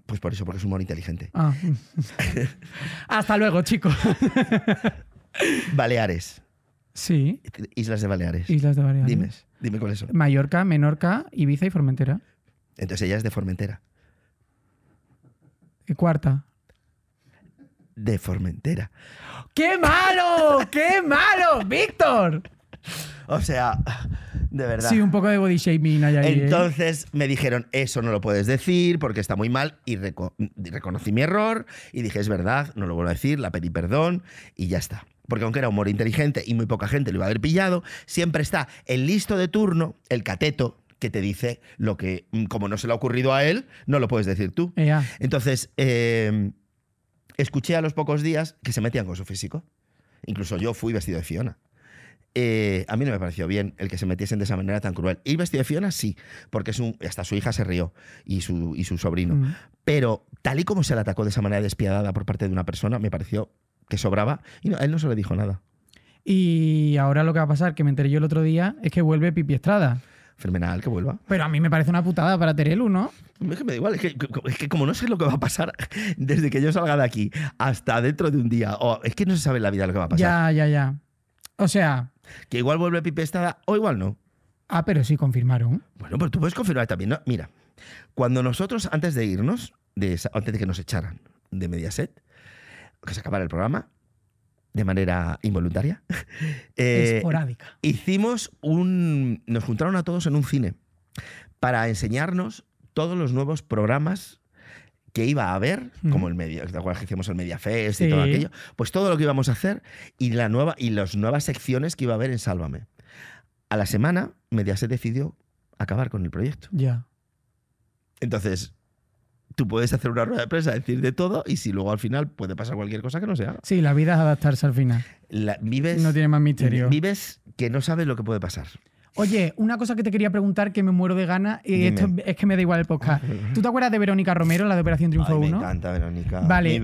Pues por eso, porque es humor inteligente. Ah. [laughs] Hasta luego, chicos. [laughs] Baleares. Sí. Islas de Baleares. Islas de Baleares. Dime, dime cuáles son. Mallorca, Menorca, Ibiza y Formentera. Entonces ella es de Formentera. Eh, cuarta? de Formentera. ¡Qué malo! ¡Qué malo, Víctor! O sea, de verdad. Sí, un poco de body shaming ¿eh? Entonces me dijeron, eso no lo puedes decir porque está muy mal y, reconocí mi error y dije, es verdad, no lo vuelvo a decir, la pedí perdón y ya está porque aunque era humor inteligente y muy poca gente lo iba a haber pillado, siempre está el listo de turno, el cateto, que te dice lo que, mm, como no se le ha ocurrido a él, no lo puedes decir tú. Entonces, eh, escuché a los pocos días que se metían con su físico. Incluso yo fui vestido de Fiona. Eh, a mí no me pareció bien el que se metiesen de esa manera tan cruel. Y vestido de Fiona, sí, porque hasta su hija se rió y su, sobrino. Mm. Pero tal y como se le atacó de esa manera despiadada por parte de una persona, me pareció que sobraba y él no se le dijo nada. Y ahora lo que va a pasar, que me enteré yo el otro día, es que vuelve Pipi Estrada. Fenomenal, que vuelva. Pero a mí me parece una putada para Terelu, ¿no? Es que me da igual, es que, como no sé lo que va a pasar [laughs] desde que yo salga de aquí hasta dentro de un día, o es que no se sabe en la vida lo que va a pasar. Ya, ya, ya. O sea. Que igual vuelve pipestada o igual no. Ah, pero sí confirmaron. Bueno, pero tú puedes confirmar también, Mira, cuando nosotros, antes de irnos, antes de que nos echaran de Mediaset, que se acabara el programa, de manera involuntaria. [laughs] Eh, Esporádica. Hicimos un. Nos juntaron a todos en un cine para enseñarnos todos los nuevos programas que iba a haber, mm. como el media, que hicimos el Media y todo aquello? Pues todo lo que íbamos a hacer y, la nueva, y las nuevas secciones que iba a haber en Sálvame. A la semana, Mediaset decidió acabar con el proyecto. Ya. Entonces, tú puedes hacer una rueda de prensa, decir de todo, y si luego al final puede pasar cualquier cosa que no sea. Sí, la vida es adaptarse al final. vives, no tiene más misterio. Vives que no sabes lo que puede pasar. Oye, una cosa que te quería preguntar que me muero de gana, y eh, esto es que me da igual el podcast. [laughs] ¿Tú te acuerdas de Verónica Romero, la de Operación Triunfo 1? Me encanta Verónica. Vale.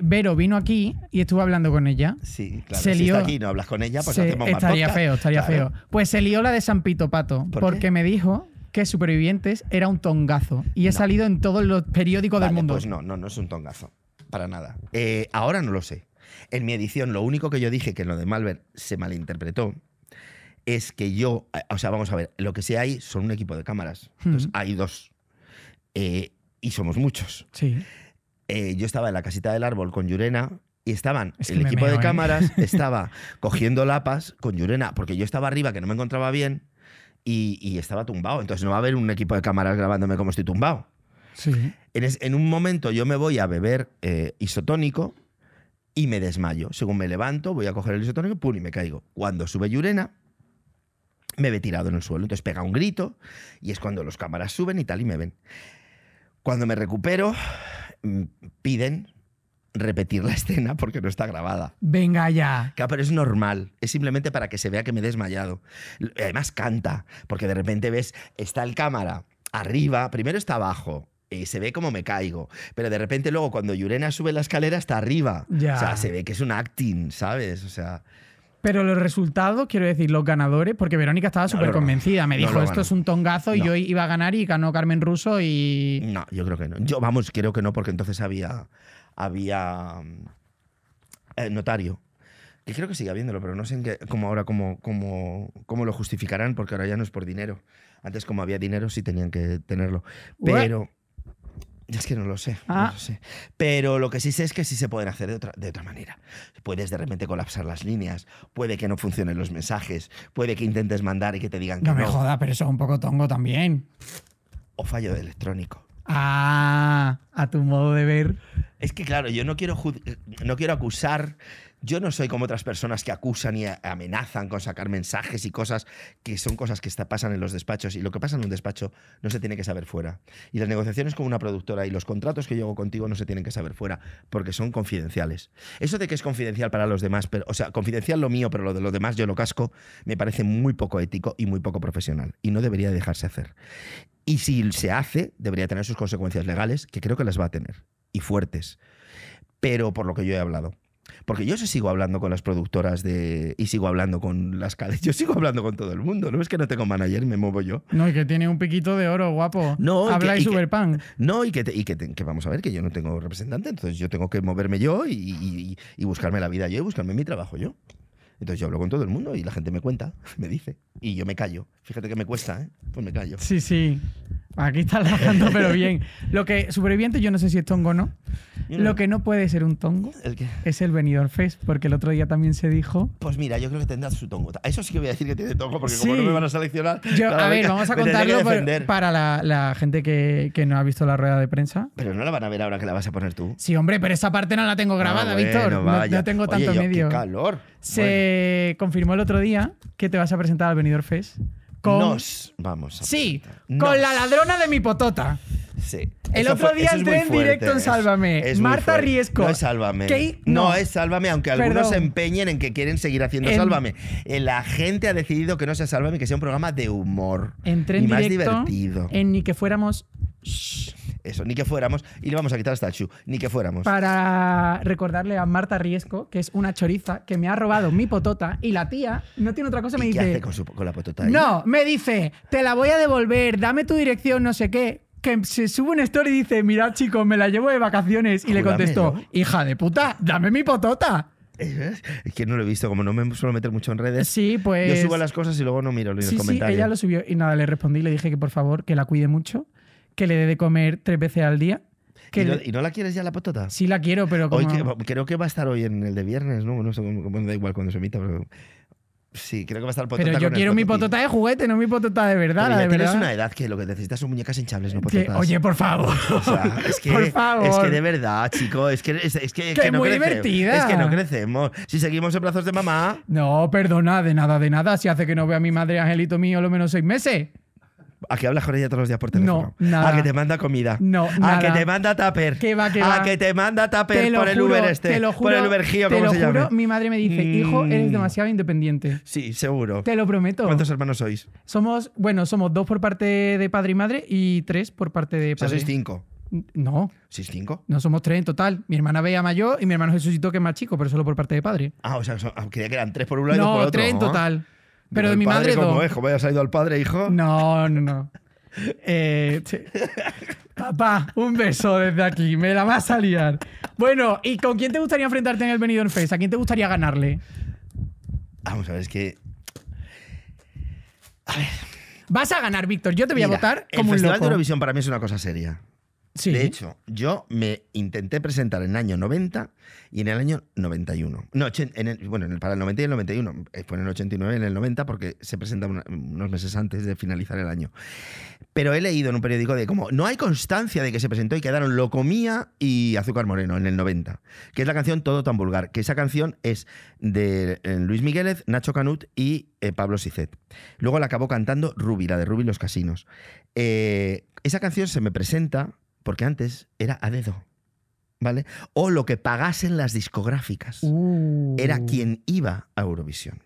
Vero. vino aquí y estuvo hablando con ella. Sí, claro. si está aquí y no hablas con ella, pues hacemos más Estaría feo, estaría feo. Pues se lió la de San Pito Pato, porque me dijo que Supervivientes era un tongazo y he salido en todos los periódicos del mundo. Pues no, no, no es un tongazo. Para nada. Eh, ahora no lo sé. En mi edición, lo único que yo dije que en lo de Malver se malinterpretó es que yo. Eh, o sea, vamos a ver, lo que sí hay son un equipo de cámaras. Entonces hay dos. Eh, y somos muchos. Sí. yo estaba en la casita del árbol con Yurena y estaban el equipo de cámaras [laughs] estaba cogiendo lapas con Yurena porque yo estaba arriba que no me encontraba bien y, estaba tumbado. Entonces no va a haber un equipo de cámaras grabándome como estoy tumbado. En, un momento yo me voy a beber eh, isotónico y me desmayo. Según me levanto, voy a coger el isotónico pum, y me caigo. Cuando sube Llurena, me ve tirado en el suelo. Entonces pega un grito y es cuando los cámaras suben y tal y me ven. Cuando me recupero, mm, piden repetir la escena porque no está grabada. Venga ya. Claro, pero es normal. Es simplemente para que se vea que me he desmayado. Además canta, porque de repente ves, está el cámara arriba, primero está abajo. Y se ve como me caigo. Pero de repente luego cuando Yurena sube la escalera está arriba. O sea, se ve que es un acting, ¿sabes? O sea... Pero los resultados, quiero decir, los ganadores, porque Verónica estaba súper convencida. Me dijo, esto es un tongazo y yo iba a ganar y ganó Carmen Russo y... No, yo creo que no. Yo, vamos, creo que no, porque entonces había, había eh, notario. Que creo que sigue habiéndolo, pero no sé en cómo ahora como como cómo, lo justificarán, porque ahora ya no es por dinero. Antes, como había dinero, sí tenían que tenerlo. Pero. ya Es que no ah. lo sé, Pero lo que sí sé es que sí se pueden hacer de otra, manera. Puedes de repente colapsar las líneas, puede que no funcionen los mensajes, puede que intentes mandar y que te digan que no. me joda, pero eso es un poco tongo también. O fallo electrónico. Ah, a tu modo de ver. Es que claro, yo no quiero, eh, no quiero acusar yo no soy como otras personas que acusan y amenazan con sacar mensajes y cosas que son cosas que está, pasan en los despachos. Y lo que pasa en un despacho no se tiene que saber fuera. Y las negociaciones con una productora y los contratos que yo hago contigo no se tienen que saber fuera porque son confidenciales. Eso de que es confidencial para los demás, pero, o sea, confidencial lo mío, pero lo de los demás yo lo casco, me parece muy poco ético y muy poco profesional. Y no debería dejarse hacer. Y si se hace, debería tener sus consecuencias legales, que creo que las va a tener, y fuertes. Pero por lo que yo he hablado. Porque yo sigo hablando con las productoras de, y sigo hablando con las cadenas. [laughs] Yo sigo hablando con todo el mundo. No es que no tengo manager me muevo yo. No, y que tiene un piquito de oro, guapo. No, Habla y, superpan. No, y, que, y que, vamos a ver, que yo no tengo representante, entonces yo tengo que moverme yo y, y buscarme la vida yo y buscarme mi trabajo yo. Entonces yo hablo con todo el mundo y la gente me cuenta, [laughs] me dice, y yo me callo. Fíjate que me cuesta, ¿eh? Pues me callo. Sí, sí. Aquí está trabajando, pero [laughs] bien. Lo que superviviente, yo no sé si es tongo o no. Lo que no puede ser un tongo es el venidor Fest, porque el otro día también se dijo. Pues mira, yo creo que tendrá su tongo. Eso sí que voy a decir que tiene tongo, porque como no me van a seleccionar. a ver, vamos a contarlo para la, gente que, no ha visto la rueda de prensa. Pero no la van a ver ahora que la vas a poner tú. Sí, hombre, pero esa parte no la tengo ah, grabada, Víctor. No, tengo tanto medio. Qué calor! Se confirmó el otro día que te vas a presentar al venidor Fest con. Nos vamos a Sí, con la ladrona de mi potota. Sí. El otro día entré en directo en Sálvame. Es Marta Riesco. No es Sálvame. No. es Sálvame, aunque algunos se empeñen en que quieren seguir haciendo Sálvame. La gente ha decidido que no sea Sálvame, que sea un programa de humor. en y más divertido. En ni que fuéramos. Eso, ni que fuéramos. Y le vamos a quitar hasta el shoe, ni que fuéramos. Para recordarle a Marta Riesco, que es una choriza, que me ha robado mi potota y la tía no tiene otra cosa, me dice. ¿Qué hace con, su, con la potota? No, me dice, te la voy a devolver, dame tu dirección, no sé qué que se sube un story y dice, mirad chicos, me la llevo de vacaciones. Y le contestó, hija de puta, dame mi potota. Es que no lo he visto, como no me suelo meter mucho en redes. Sí, pues. Yo subo las cosas y luego no miro los sí, comentarios. Sí, ella lo subió y nada, le respondí, le dije que por favor, que la cuide mucho, que le dé de comer tres veces al día. ¿Y, no, la quieres ya la potota? Sí la quiero, pero creo que va a estar hoy en el de viernes, ¿no? No da igual cuando se emita, pero... Sí, creo que va a estar potota. Pero yo quiero mi potota de juguete, no mi potota de verdad. Pero tienes una edad que lo que necesitas son muñecas hinchables, no pototas. oye, por favor. O sea, es [laughs] que, por favor. Es que de verdad, chico, es que, es, que, es muy divertida. Es que no crecemos. Si seguimos en brazos de mamá. No, perdona, de nada, de nada. Si hace que no vea a mi madre, Angelito mío, lo menos seis meses. A que hablas con ella todos los días por teléfono. No, nada. A que te manda comida. No, nada. A que te manda tupper. va, A que te manda tupper por el Uber este. Te lo juro, por el Uber Gio, te lo juro, mi madre me dice, hijo, eres mm. demasiado independiente. Sí, seguro. Te lo prometo. ¿Cuántos hermanos sois? Somos, bueno, somos dos por parte de padre y madre y tres por parte de padre. O sea, sois cinco. No. ¿Sois cinco? No somos tres en total. Mi hermana veía mayor y mi hermano Jesucito que es más chico, pero solo por parte de padre. Ah, o sea, ah, creía que eran tres por un lado y dos por otro. No, tres en total. Pero de mi madre ¿cómo no. es? al padre, hijo? No, no, no. Eh, Papá, un beso desde aquí, me la vas a liar. Bueno, ¿y con quién te gustaría enfrentarte en el Benidorm Fest? ¿A quién te gustaría ganarle? Vamos a ver, es que... Vas a ganar, Víctor. Yo te voy a votar como el Festival de Eurovisión para mí es una cosa seria. De hecho, yo me intenté presentar en el año 90 y en el año 91. bueno, para el 90 y el 91. Eh, fue en el 89 y en el 90 porque se presenta unos meses antes de finalizar el año. Pero he leído en un periódico de cómo no hay constancia de que se presentó y quedaron Locomía y Azúcar Moreno en el 90, que es la canción Todo tan vulgar, que esa canción es de eh, Luis Migueles, Nacho Canut y eh, Pablo Sicet. Luego la acabó cantando Ruby, la de Ruby los Casinos. esa canción se me presenta porque antes era a dedo. ¿Vale? O lo que pagasen las discográficas. Uh. Era quien iba a Eurovisión.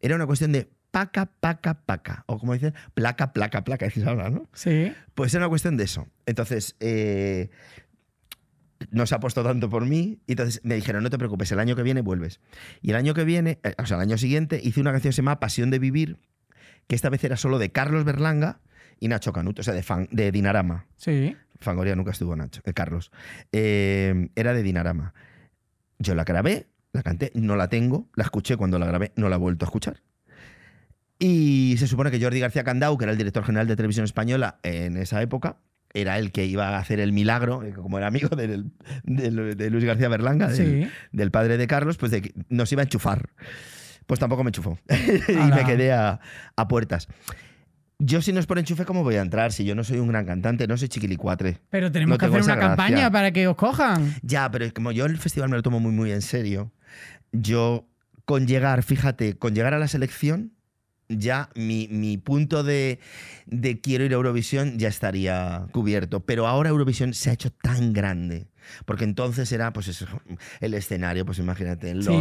Era una cuestión de paca, paca, paca. O como dicen, placa, placa, placa. Dices ahora, ¿no? Sí. Pues era una cuestión de eso. Entonces, eh, no se ha puesto tanto por mí. Y entonces me dijeron, no te preocupes, el año que viene vuelves. Y el año que viene, eh, o sea, el año siguiente, hice una canción que se llama Pasión de Vivir, que esta vez era solo de Carlos Berlanga y Nacho Canuto, o sea, de, Dinarama. Sí. Fangoria nunca estuvo Nacho, de eh, Carlos. Eh, era de Dinarama. Yo la grabé, la canté, no la tengo, la escuché cuando la grabé, no la he vuelto a escuchar. Y se supone que Jordi García Candau, que era el director general de Televisión Española en esa época, era el que iba a hacer el milagro, eh, como era amigo de, Luis García Berlanga, del, padre de Carlos, pues nos iba a enchufar. Pues tampoco me enchufó. [laughs] y me quedé a puertas. Yo si no es por enchufe, ¿cómo voy a entrar? Si yo no soy un gran cantante, no soy chiquilicuatre. Pero tenemos que hacer una campaña para que os cojan. Ya, pero como yo el festival me lo tomo muy, muy en serio, yo con llegar, fíjate, con llegar a la selección, ya mi, punto de, de, quiero ir a Eurovisión ya estaría cubierto. Pero ahora Eurovisión se ha hecho tan grande porque entonces era, pues el escenario, pues imagínate, en Londres.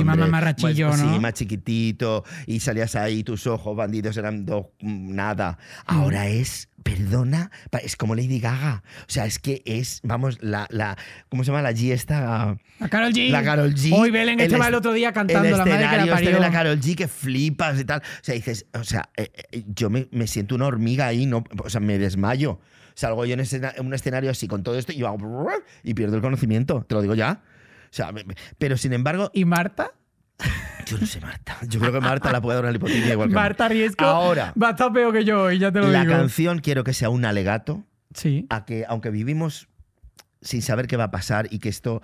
Pues, pues, sí, más Sí, más chiquitito, y salías ahí, tus ojos bandidos eran dos, mm, nada. Mm. Ahora es perdona, es como Lady Gaga. O sea, es que es, vamos, la, la ¿cómo se llama la G esta? La Carol G. La Carol G. Hoy Belén el estaba el otro día cantando la madre que la este parió. la Carol G que flipas y tal. O sea, dices, o sea, eh, eh, yo me, me, siento una hormiga ahí, no, o sea, me desmayo salgo yo en, un escenario así con todo esto y y pierdo el conocimiento, te lo digo ya. pero sin embargo. ¿Y Marta? Yo no sé, Marta. Yo creo que Marta la puede dar una lipotimia igual que Marta Riesco. Ahora. Va a estar peor que yo y ya te lo digo. La canción quiero que sea un alegato. A que, aunque vivimos sin saber qué va a pasar y que esto.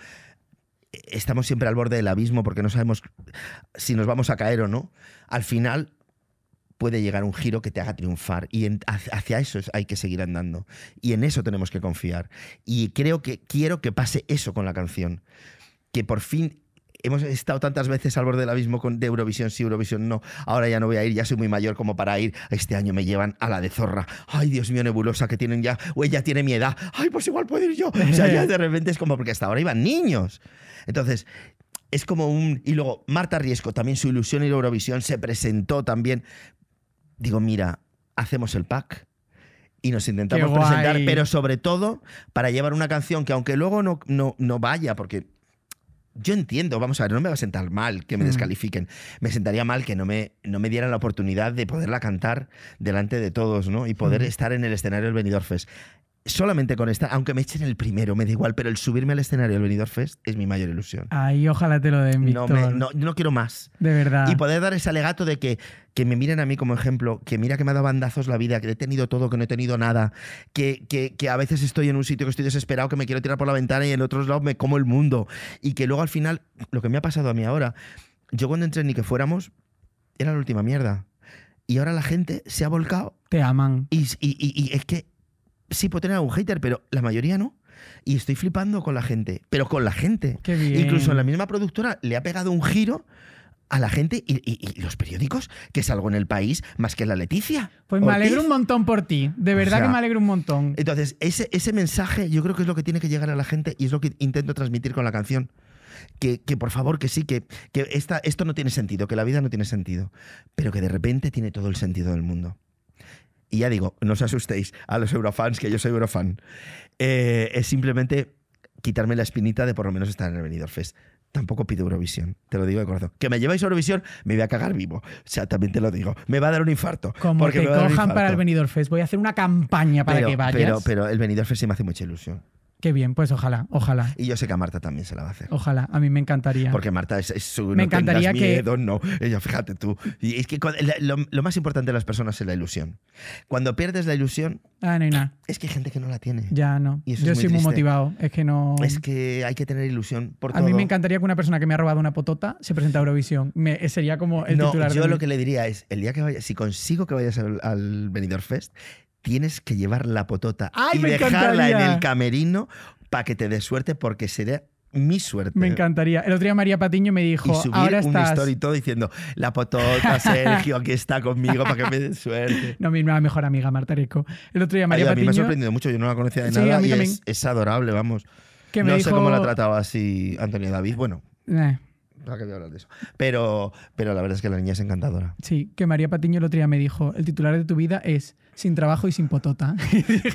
Eh, estamos siempre al borde del abismo porque no sabemos si nos vamos a caer o no. Al final, puede llegar un giro que te haga triunfar. Y hacia eso hay que seguir andando. Y en eso tenemos que confiar. Y creo que quiero que pase eso con la canción. Que por fin hemos estado tantas veces al borde del abismo con de Eurovisión sí, Eurovisión no. Ahora ya no voy a ir, ya soy muy mayor como para ir. Este año me llevan a la de zorra. Ay, Dios mío, nebulosa que tienen ya, o ella tiene mi edad. Ay, pues igual puedo ir yo. O sea, ya de repente es como porque hasta ahora iban niños. Entonces, es como un. Y luego, Marta Riesco, también su ilusión en Eurovisión se presentó también digo, mira, hacemos el pack y nos intentamos presentar, pero sobre todo para llevar una canción que aunque luego no, no, vaya, porque yo entiendo, vamos a ver, no me va a sentar mal que me mm. descalifiquen. Me sentaría mal que no me, no me dieran la oportunidad de poderla cantar delante de todos, ¿no? Y poder mm. estar en el escenario del Benidorm Fest solamente con esta, aunque me echen el primero, me da igual, pero el subirme al escenario del Benidorm Fest es mi mayor ilusión. Ay, ojalá te lo den, Víctor. No, no, quiero más. De verdad. Y poder dar ese alegato de que, que me miren a mí como ejemplo, que mira que me ha dado bandazos la vida, que he tenido todo, que no he tenido nada, que, que, que a veces estoy en un sitio que estoy desesperado, que me quiero tirar por la ventana y en otros lados me como el mundo. Y que luego al final, lo que me ha pasado a mí ahora, yo cuando entré ni que fuéramos, era la última mierda. Y ahora la gente se ha volcado. Te aman. y es que sí puedo tener algún hater, pero la mayoría no. Y estoy flipando con la gente, pero con la gente. Qué bien. Incluso la misma productora le ha pegado un giro a la gente y, los periódicos que salgo en el país más que la Leticia. Pues me alegro un montón por ti, de verdad que me alegro un montón. Entonces, ese, ese mensaje yo creo que es lo que tiene que llegar a la gente y es lo que intento transmitir con la canción. Que, que por favor, que sí, que, que esta, esto no tiene sentido, que la vida no tiene sentido, pero que de repente tiene todo el sentido del mundo. Y ya digo, no os asustéis a los eurofans, que yo soy eurofan. Eh, es simplemente quitarme la espinita de por lo menos estar en el Benidorm Fest. Tampoco pido Eurovisión, te lo digo de corazón. Que me lleváis a Eurovisión, me voy a cagar vivo. O sea, también te lo digo. Me va a dar un infarto. Como porque para el Benidorm Fest, voy a hacer una campaña para que vayas. Pero, pero el Benidorm Fest me hace mucha ilusión. Qué bien, pues ojalá, ojalá. Y yo sé que a Marta también se la va a hacer. Ojalá, a mí me encantaría. Porque Marta es, su. Me no encantaría tengas miedo, que... no. Ella, fíjate tú. Y es que lo, más importante de las personas es la ilusión. Cuando pierdes la ilusión. Ah, no hay nada. Es que hay gente que no la tiene. Ya no. yo soy muy, motivado. Es que no. Es que hay que tener ilusión por a mí me encantaría que una persona que me ha robado una potota se presente a Eurovisión. Me, sería como el no, Yo lo que le diría es: el día que vaya, si consigo que vayas al, al Fest, tienes que llevar la potota y dejarla en el camerino para que te dé suerte porque sería mi suerte. Me encantaría. El otro día María Patiño me dijo, y subir un historito diciendo, la potota, [laughs] Sergio, aquí está conmigo para que me dé suerte. No, mi nueva mejor amiga, Marta Rico. El otro día María Patiño... A mí me ha sorprendido mucho, yo no la conocía de nada y es, adorable, vamos. Que no sé cómo la trataba así Antonio David, bueno... ¿Para eh. qué voy a hablar de eso? Pero, pero la verdad es que la niña es encantadora. Sí, que María Patiño el otro día me dijo, el titular de tu vida es sin trabajo y sin potota.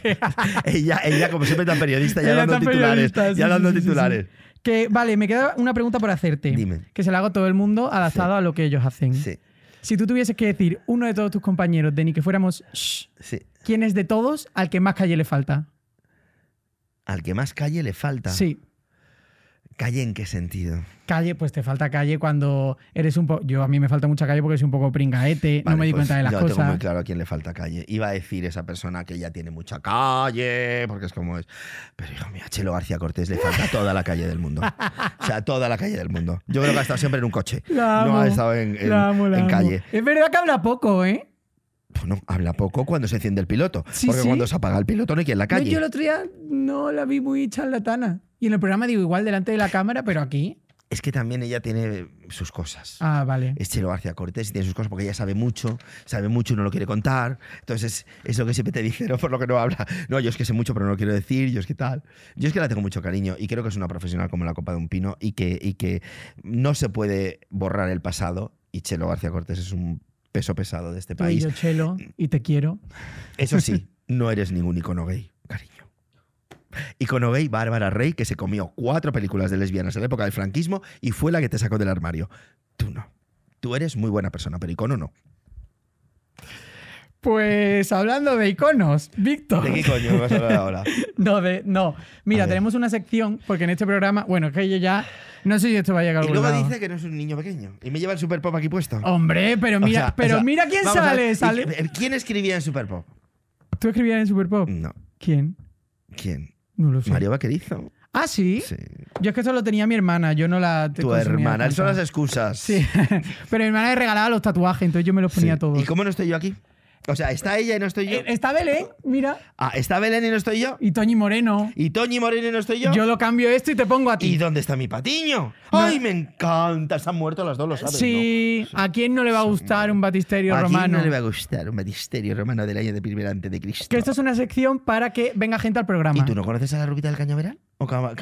[laughs] ella, como siempre, tan periodista, ya hablando titulares. ya titulares. que, vale, me queda una pregunta por hacerte. Dime. Que se la hago todo el mundo adaptado a lo que ellos hacen. Sí. Si tú tuvieses que decir uno de todos tus compañeros, de ni que fuéramos shh, ¿quién es de todos al que más calle le falta? Al que más calle le falta. Sí. ¿Calle en qué sentido? Calle, pues te falta calle cuando eres un poco. Yo a mí me falta mucha calle porque soy un poco pringaete, no me di pues cuenta de las yo cosas. Tengo muy claro a quién le falta calle. Iba a decir esa persona que ya tiene mucha calle, porque es como es. Pero hijo mío, a Chelo García Cortés le falta toda la calle del mundo. O sea, toda la calle del mundo. Yo creo que ha estado siempre en un coche. no ha estado en, calle. Es verdad que habla poco, ¿eh? Bueno, habla poco cuando se enciende el piloto. porque cuando se apaga el piloto no hay quien la calle. No, yo el otro día no la vi muy charlatana. Y en el programa digo igual delante de la cámara, pero aquí. Es que también ella tiene sus cosas. Ah, vale. Es Chelo García Cortés y tiene sus cosas porque ella sabe mucho, sabe mucho y no lo quiere contar. Entonces es que siempre te dijeron Por lo que no habla. No, yo es que sé mucho pero no lo quiero decir, yo es que tal. Yo es que la tengo mucho cariño y creo que es una profesional como la copa de un pino y que, y que no se puede borrar el pasado. Y Chelo García Cortés es un peso pesado de este país. Y yo, Chelo, y te quiero. Eso sí, [laughs] no eres ningún icono gay. Icono Obey Bárbara Rey, que se comió cuatro películas de lesbianas en la época del franquismo y fue la que te sacó del armario. Tú no. Tú eres muy buena persona, pero icono no. Pues hablando de iconos, Víctor. ¿De qué coño vas a hablar ahora? [laughs] no, de, no. Mira, tenemos una sección, porque en este programa, bueno, que yo ya. No sé si esto va a llegar a algún Y luego dice que no es un niño pequeño. Y me lleva el Super Pop aquí puesto. Hombre, pero mira, pero mira quién sale, sale. ¿Quién escribía en Super Pop? ¿Tú escribías en Super Pop? No. ¿Quién? ¿Quién? No lo sé. Mario Vaquerizo. Ah, ¿sí? Yo es que lo tenía mi hermana, yo no la. Tu hermana, son las excusas. Sí. [laughs] Pero mi hermana le regalaba los tatuajes, entonces yo me los ponía todos. ¿Y cómo no estoy yo aquí? O sea, está ella y no estoy yo. Eh, está Belén, mira. Ah, está Belén y no estoy yo. Y Toñi Moreno. Y Toñi Moreno y no estoy yo. Yo lo cambio esto y te pongo a ti. ¿Y dónde está mi patiño? ¡Ay, me encanta! Se han muerto las dos, lo sabes. Sí, ¿a quién no le va a gustar un batisterio romano? ¿A quién no le va a gustar un batisterio romano del año de primera de Cristo? Que esto es una sección para que venga gente al programa. ¿Y tú no conoces a la rubita del cañaveral? ¿O ca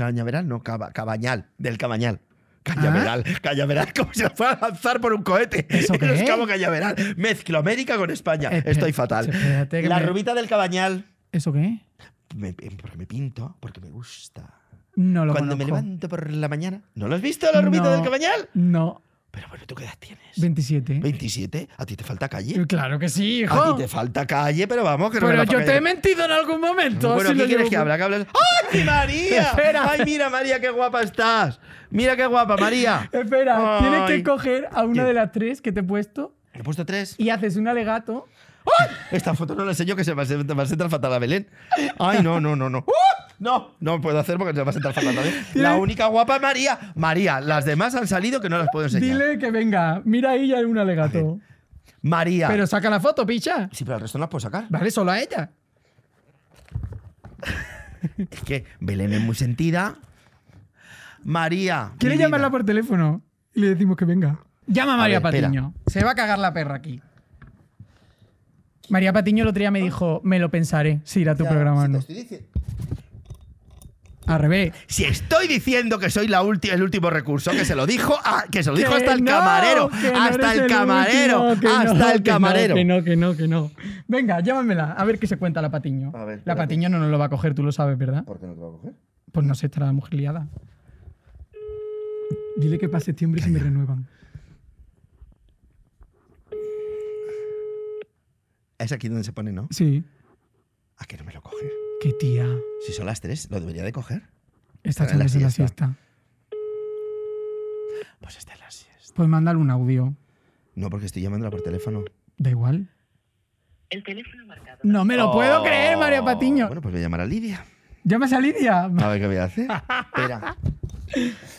No, cabañal, del cabañal. Callaveral, ¿Ah? callaveral, como si fuera a lanzar por un cohete. ¿Eso Mezclo América con España. Eh, Estoy eh, fatal. La rubita del cabañal. ¿Eso qué? Me, eh, porque me pinto, porque me gusta. No lo Cuando me levanto por la mañana. ¿No lo has visto, la rubita del cabañal? No. Pero bueno, ¿tú qué edad tienes? 27. ¿27? ¿A ti te falta calle? Eh, claro que sí, hijo. A ti te falta calle, pero vamos, que no Pero yo te he mentido en algún momento. Bueno, si ¿qué quieres que hable? ¿Qué hables? [laughs] ¡Ay, María! [laughs] Espera. ¡Ay, mira, María, qué guapa estás! ¡Mira qué guapa, María! [laughs] Espera, tienes que coger a una de las tres que te he puesto. he puesto tres? Y haces un alegato esta foto no la enseño que se va a sentar fatal a Belén. Ay, no, no, no, no. ¡Uh! No, no puedo hacer porque se va a sentar fatal Belén La única guapa es María. María, las demás han salido que no las puedo enseñar. Dile que venga, mira ahí ya hay un alegato. María. Pero saca la foto, picha. Sí, pero el resto no las puedo sacar. Vale, solo a ella. es que Belén es muy sentida. María. ¿Quiere llamarla por teléfono? Y le decimos que venga. Llama a María para Patiño. Se va a cagar la perra aquí. María Patiño el otro día me ah. dijo, me lo pensaré, si irá tu programa no. al revés. Si estoy diciendo que soy la última el último recurso, que se lo dijo, que se lo dijo hasta el camarero. Hasta el camarero. hasta el camarero. Que no, que no, que no. Venga, llámamela. A ver qué se cuenta la Patiño. la Patiño no nos lo va a coger, tú lo sabes, ¿verdad? ¿Por qué no te va a coger? Pues no sé, estará la mujer liada. Dile que pase septiembre hombre si me renuevan. Es aquí donde se pone, ¿no? Sí. ¿A qué no me lo coge? Qué tía. Si son las tres, lo debería de coger. Está en la siesta. Pues está es la siesta. Pues mándale un audio. No, porque estoy llamándola por teléfono. Da igual. El teléfono marcado. No me lo oh. puedo creer, Mario Patiño. Bueno, pues voy a llamar a Lidia. ¿Llamas a Lidia? A ver qué voy a hacer. Espera. [laughs]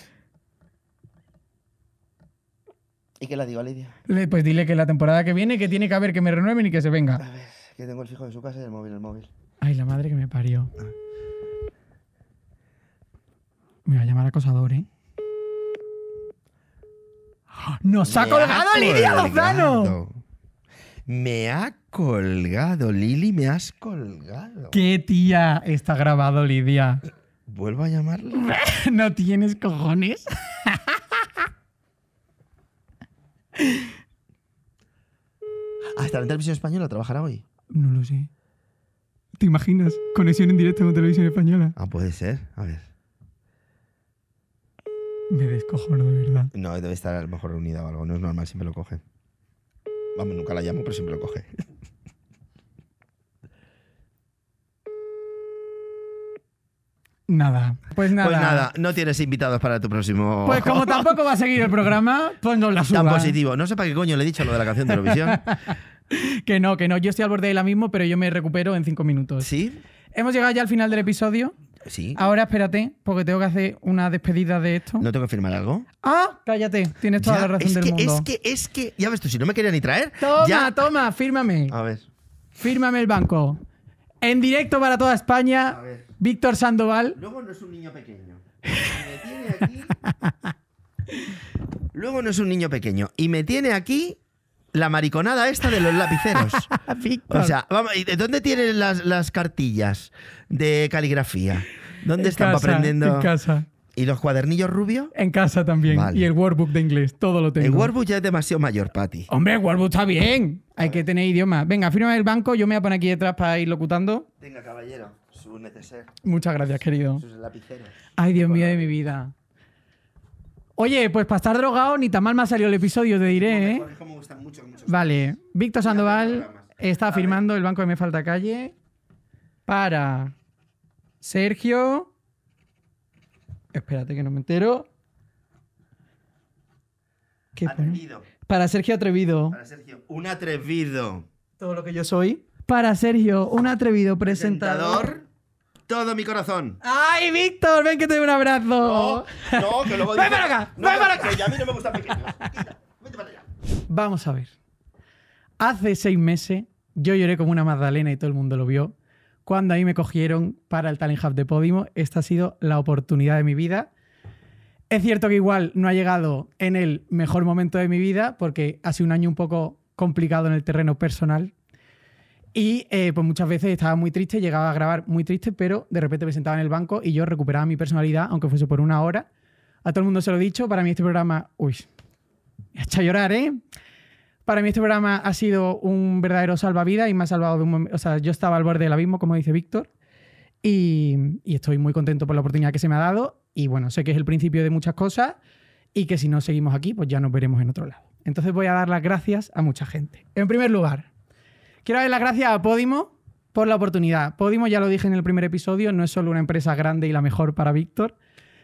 ¿Y qué le digo a Lidia? Pues dile que la temporada que viene, que tiene que haber que me renueven y que se venga. A que tengo el fijo de su casa y el móvil, el móvil. Ay, la madre que me parió. Ah. Me va a llamar acosador, ¿eh? ¡Nos ha colgado Lidia Lozano! Me ha colgado, Lili, me has colgado. ¡Qué tía! Está grabado, Lidia. ¿Vuelvo a llamarla. [laughs] ¿No tienes cojones? [laughs] ¿Hasta ah, ¿estará en televisión española? ¿Trabajará hoy? No lo sé. ¿Te imaginas? Conexión en directo con televisión española. Ah, puede ser. A ver. Me no de verdad. No, debe estar a lo mejor reunida o algo. No es normal, siempre lo coge. Vamos, nunca la llamo, pero siempre lo coge. Nada, pues nada. Pues nada, no tienes invitados para tu próximo. Pues como [laughs] tampoco va a seguir el programa, pues no la suba. Tan positivo. No sé para qué coño le he dicho lo de la canción de televisión [laughs] que no, que no. Yo estoy al borde de la mismo pero yo me recupero en cinco minutos. ¿Sí? Hemos llegado ya al final del episodio. Sí. Ahora espérate, porque tengo que hacer una despedida de esto. ¿No tengo que firmar algo? Ah, cállate, tienes toda la razón es del que, mundo. Es que, es que, ya ves tú, si no me quería ni traer. Toma, ya... toma, fírmame. A ver. Fírmame el banco. En directo para toda España, Víctor Sandoval. Luego no es un niño pequeño. Y me tiene aquí. Luego no es un niño pequeño. Y me tiene aquí la mariconada esta de los lapiceros. [laughs] o sea, dónde tienen las, cartillas de caligrafía? ¿Dónde están aprendiendo? En casa. ¿Y los cuadernillos rubios? En casa también. Y el workbook de inglés, todo lo tengo. El workbook ya es demasiado mayor, Pati. Hombre, el workbook está bien. Hay que tener idioma. Venga, firma el banco, yo me voy a poner aquí detrás para ir locutando. Venga, caballero, su neceser. Muchas gracias, querido. Sus lapiceros. Ay, Dios mío de mi vida. Oye, pues para estar drogado ni tan mal me ha salido el episodio, te diré, ¿eh? Pues, vale. Víctor Sandoval está firmando el banco de Me Falta Calle para Sergio Espérate que no me entero. atrevido. Para Sergio Atrevido. Para Sergio, un atrevido. Todo lo que yo soy. Para Sergio, un atrevido presentador. todo mi corazón. ¡Ay, Víctor! Ven que te doy un abrazo. No, no que luego. [laughs] ¡Ven para acá! No, ven para acá! Que a mí no me gusta pequeño. Vete para allá. Vamos a ver. Hace seis meses yo lloré como una Magdalena y todo el mundo lo vio cuando ahí me cogieron para el Talent Hub de Podimo. Esta ha sido la oportunidad de mi vida. Es cierto que igual no ha llegado en el mejor momento de mi vida porque ha sido un año un poco complicado en el terreno personal. Y eh, pues muchas veces estaba muy triste, llegaba a grabar muy triste, pero de repente me sentaba en el banco y yo recuperaba mi personalidad, aunque fuese por una hora. A todo el mundo se lo he dicho, para mí este programa, uy, me ha hecho llorar, ¿eh? Para mí este programa ha sido un verdadero salvavidas y me ha salvado de un momento. O sea, yo estaba al borde del abismo, como dice Víctor, y, estoy muy contento por la oportunidad que se me ha dado. Y bueno, sé que es el principio de muchas cosas y que si no seguimos aquí, pues ya nos veremos en otro lado. Entonces voy a dar las gracias a mucha gente. En primer lugar, quiero dar las gracias a Podimo por la oportunidad. Podimo, ya lo dije en el primer episodio, no es solo una empresa grande y la mejor para Víctor,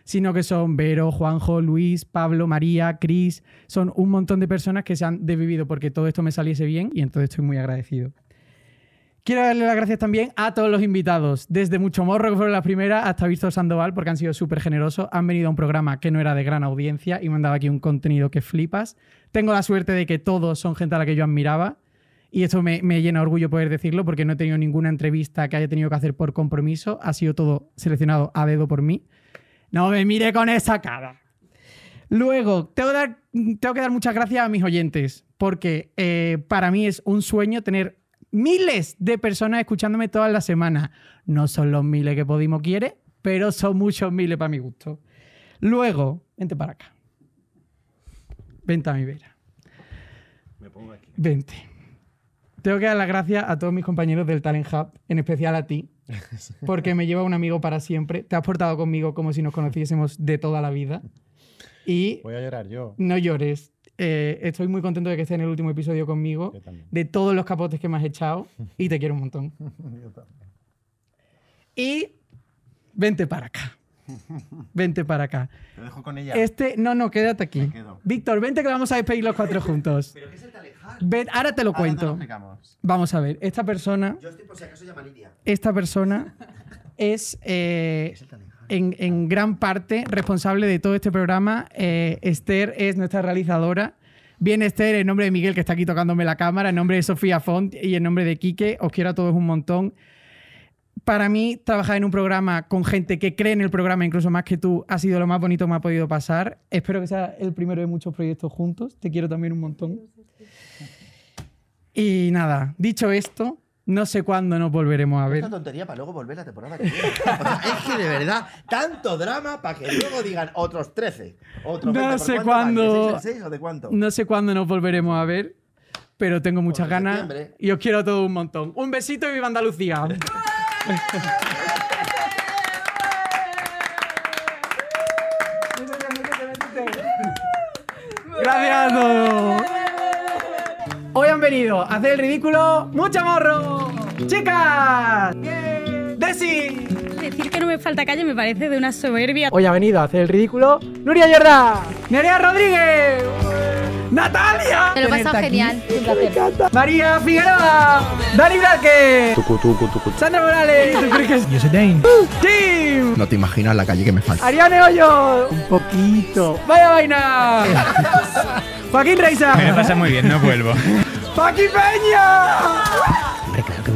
sino que son Vero, Juanjo, Luis, Pablo, María, Cris, son un montón de personas que se han desvivido porque todo esto me saliese bien y entonces estoy muy agradecido. Quiero darle las gracias también a todos los invitados, desde Mucho Morro, que fueron las primeras, hasta Víctor Sandoval, porque han sido súper generosos. Han venido a un programa que no era de gran audiencia y me han dado aquí un contenido que flipas. Tengo la suerte de que todos son gente a la que yo admiraba. Y esto me, me llena de orgullo poder decirlo, porque no he tenido ninguna entrevista que haya tenido que hacer por compromiso. Ha sido todo seleccionado a dedo por mí. No me mire con esa cara. Luego, tengo que dar, muchas gracias a mis oyentes, porque eh, para mí es un sueño tener miles de personas escuchándome todas las semanas. No son los miles que Podimo quiere, pero son muchos miles para mi gusto. Luego, vente para acá. Vente a mi vera. Me pongo aquí. Vente. Tengo que dar las gracias a todos mis compañeros del Talent Hub, en especial a ti, [laughs] porque me lleva un amigo para siempre. Te has portado conmigo como si nos conociésemos de toda la vida. Y Voy a llorar yo. No llores. Eh, estoy muy contento de que estés en el último episodio conmigo, de todos los capotes que me has echado y te quiero un montón. [laughs] Y vente para acá. [laughs] Vente para acá. Este, no, no, quédate aquí. Víctor, vente que vamos a despedir los cuatro [laughs] juntos. ¿Pero qué Ven, ahora te lo cuento. vamos a ver, esta persona. Esta persona [laughs] es, eh, en, gran parte responsable de todo este programa. Eh, Esther es nuestra realizadora. Bien, Esther, en nombre de Miguel, que está aquí tocándome la cámara, en nombre de Sofía Font y en nombre de Quique, os quiero a todos un montón para mí, trabajar en un programa con gente que cree en el programa, incluso más que tú, ha sido lo más bonito que me ha podido pasar. Espero que sea el primero de muchos proyectos juntos. Te quiero también un montón. Y nada, dicho esto, no sé cuándo nos volveremos a ver. Es tontería para luego volver la temporada que es que de verdad, tanto drama para que luego digan otros 13. no sé cuándo. No sé cuándo nos volveremos a ver, pero tengo muchas ganas. Y os quiero a todos un montón. Un besito y viva Andalucía. [laughs] Gracias Hoy han venido a hacer el ridículo mucho morro. Chicas. Desi. Decir que no me falta calle me parece de una soberbia. Hoy ha venido a hacer el ridículo Nuria Jordá. Nerea Rodríguez. ¡Natalia! Te lo he pasado genial. ¡Me encanta! María Figueroa. Dani Blanque. Sandra Morales. Yo soy Dane. Tim. No te imaginas la calle que me falta. Ariane Hoyo. Un poquito. Vaya vaina. [laughs] Joaquín Reisa, Me lo pasa muy bien, no vuelvo. ¡Paqui Peña.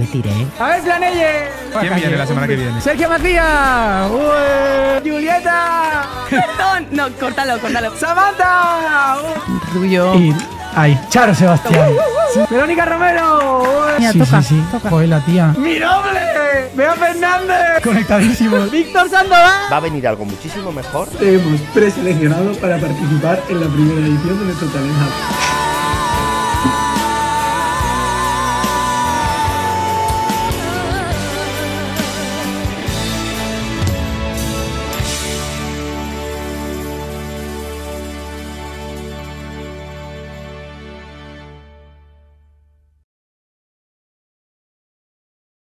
¿eh? A ver, Planelle. ¿Quién viene la semana que viene? Sergio Macías. Julieta. Perdón. No, cortalo, córtalo. Samantha. Rubio. Y, ay, Charo Sebastián. Uh, uh, uh, Verónica Romero. sí, sí, sí, toca. Joder, la tía. ¡Mi noble! ¡Bea Fernández! Conectadísimo. [laughs] ¡Víctor Sandoval! Va a venir algo muchísimo mejor. Te hemos preseleccionado para participar en la primera edición de nuestro Talent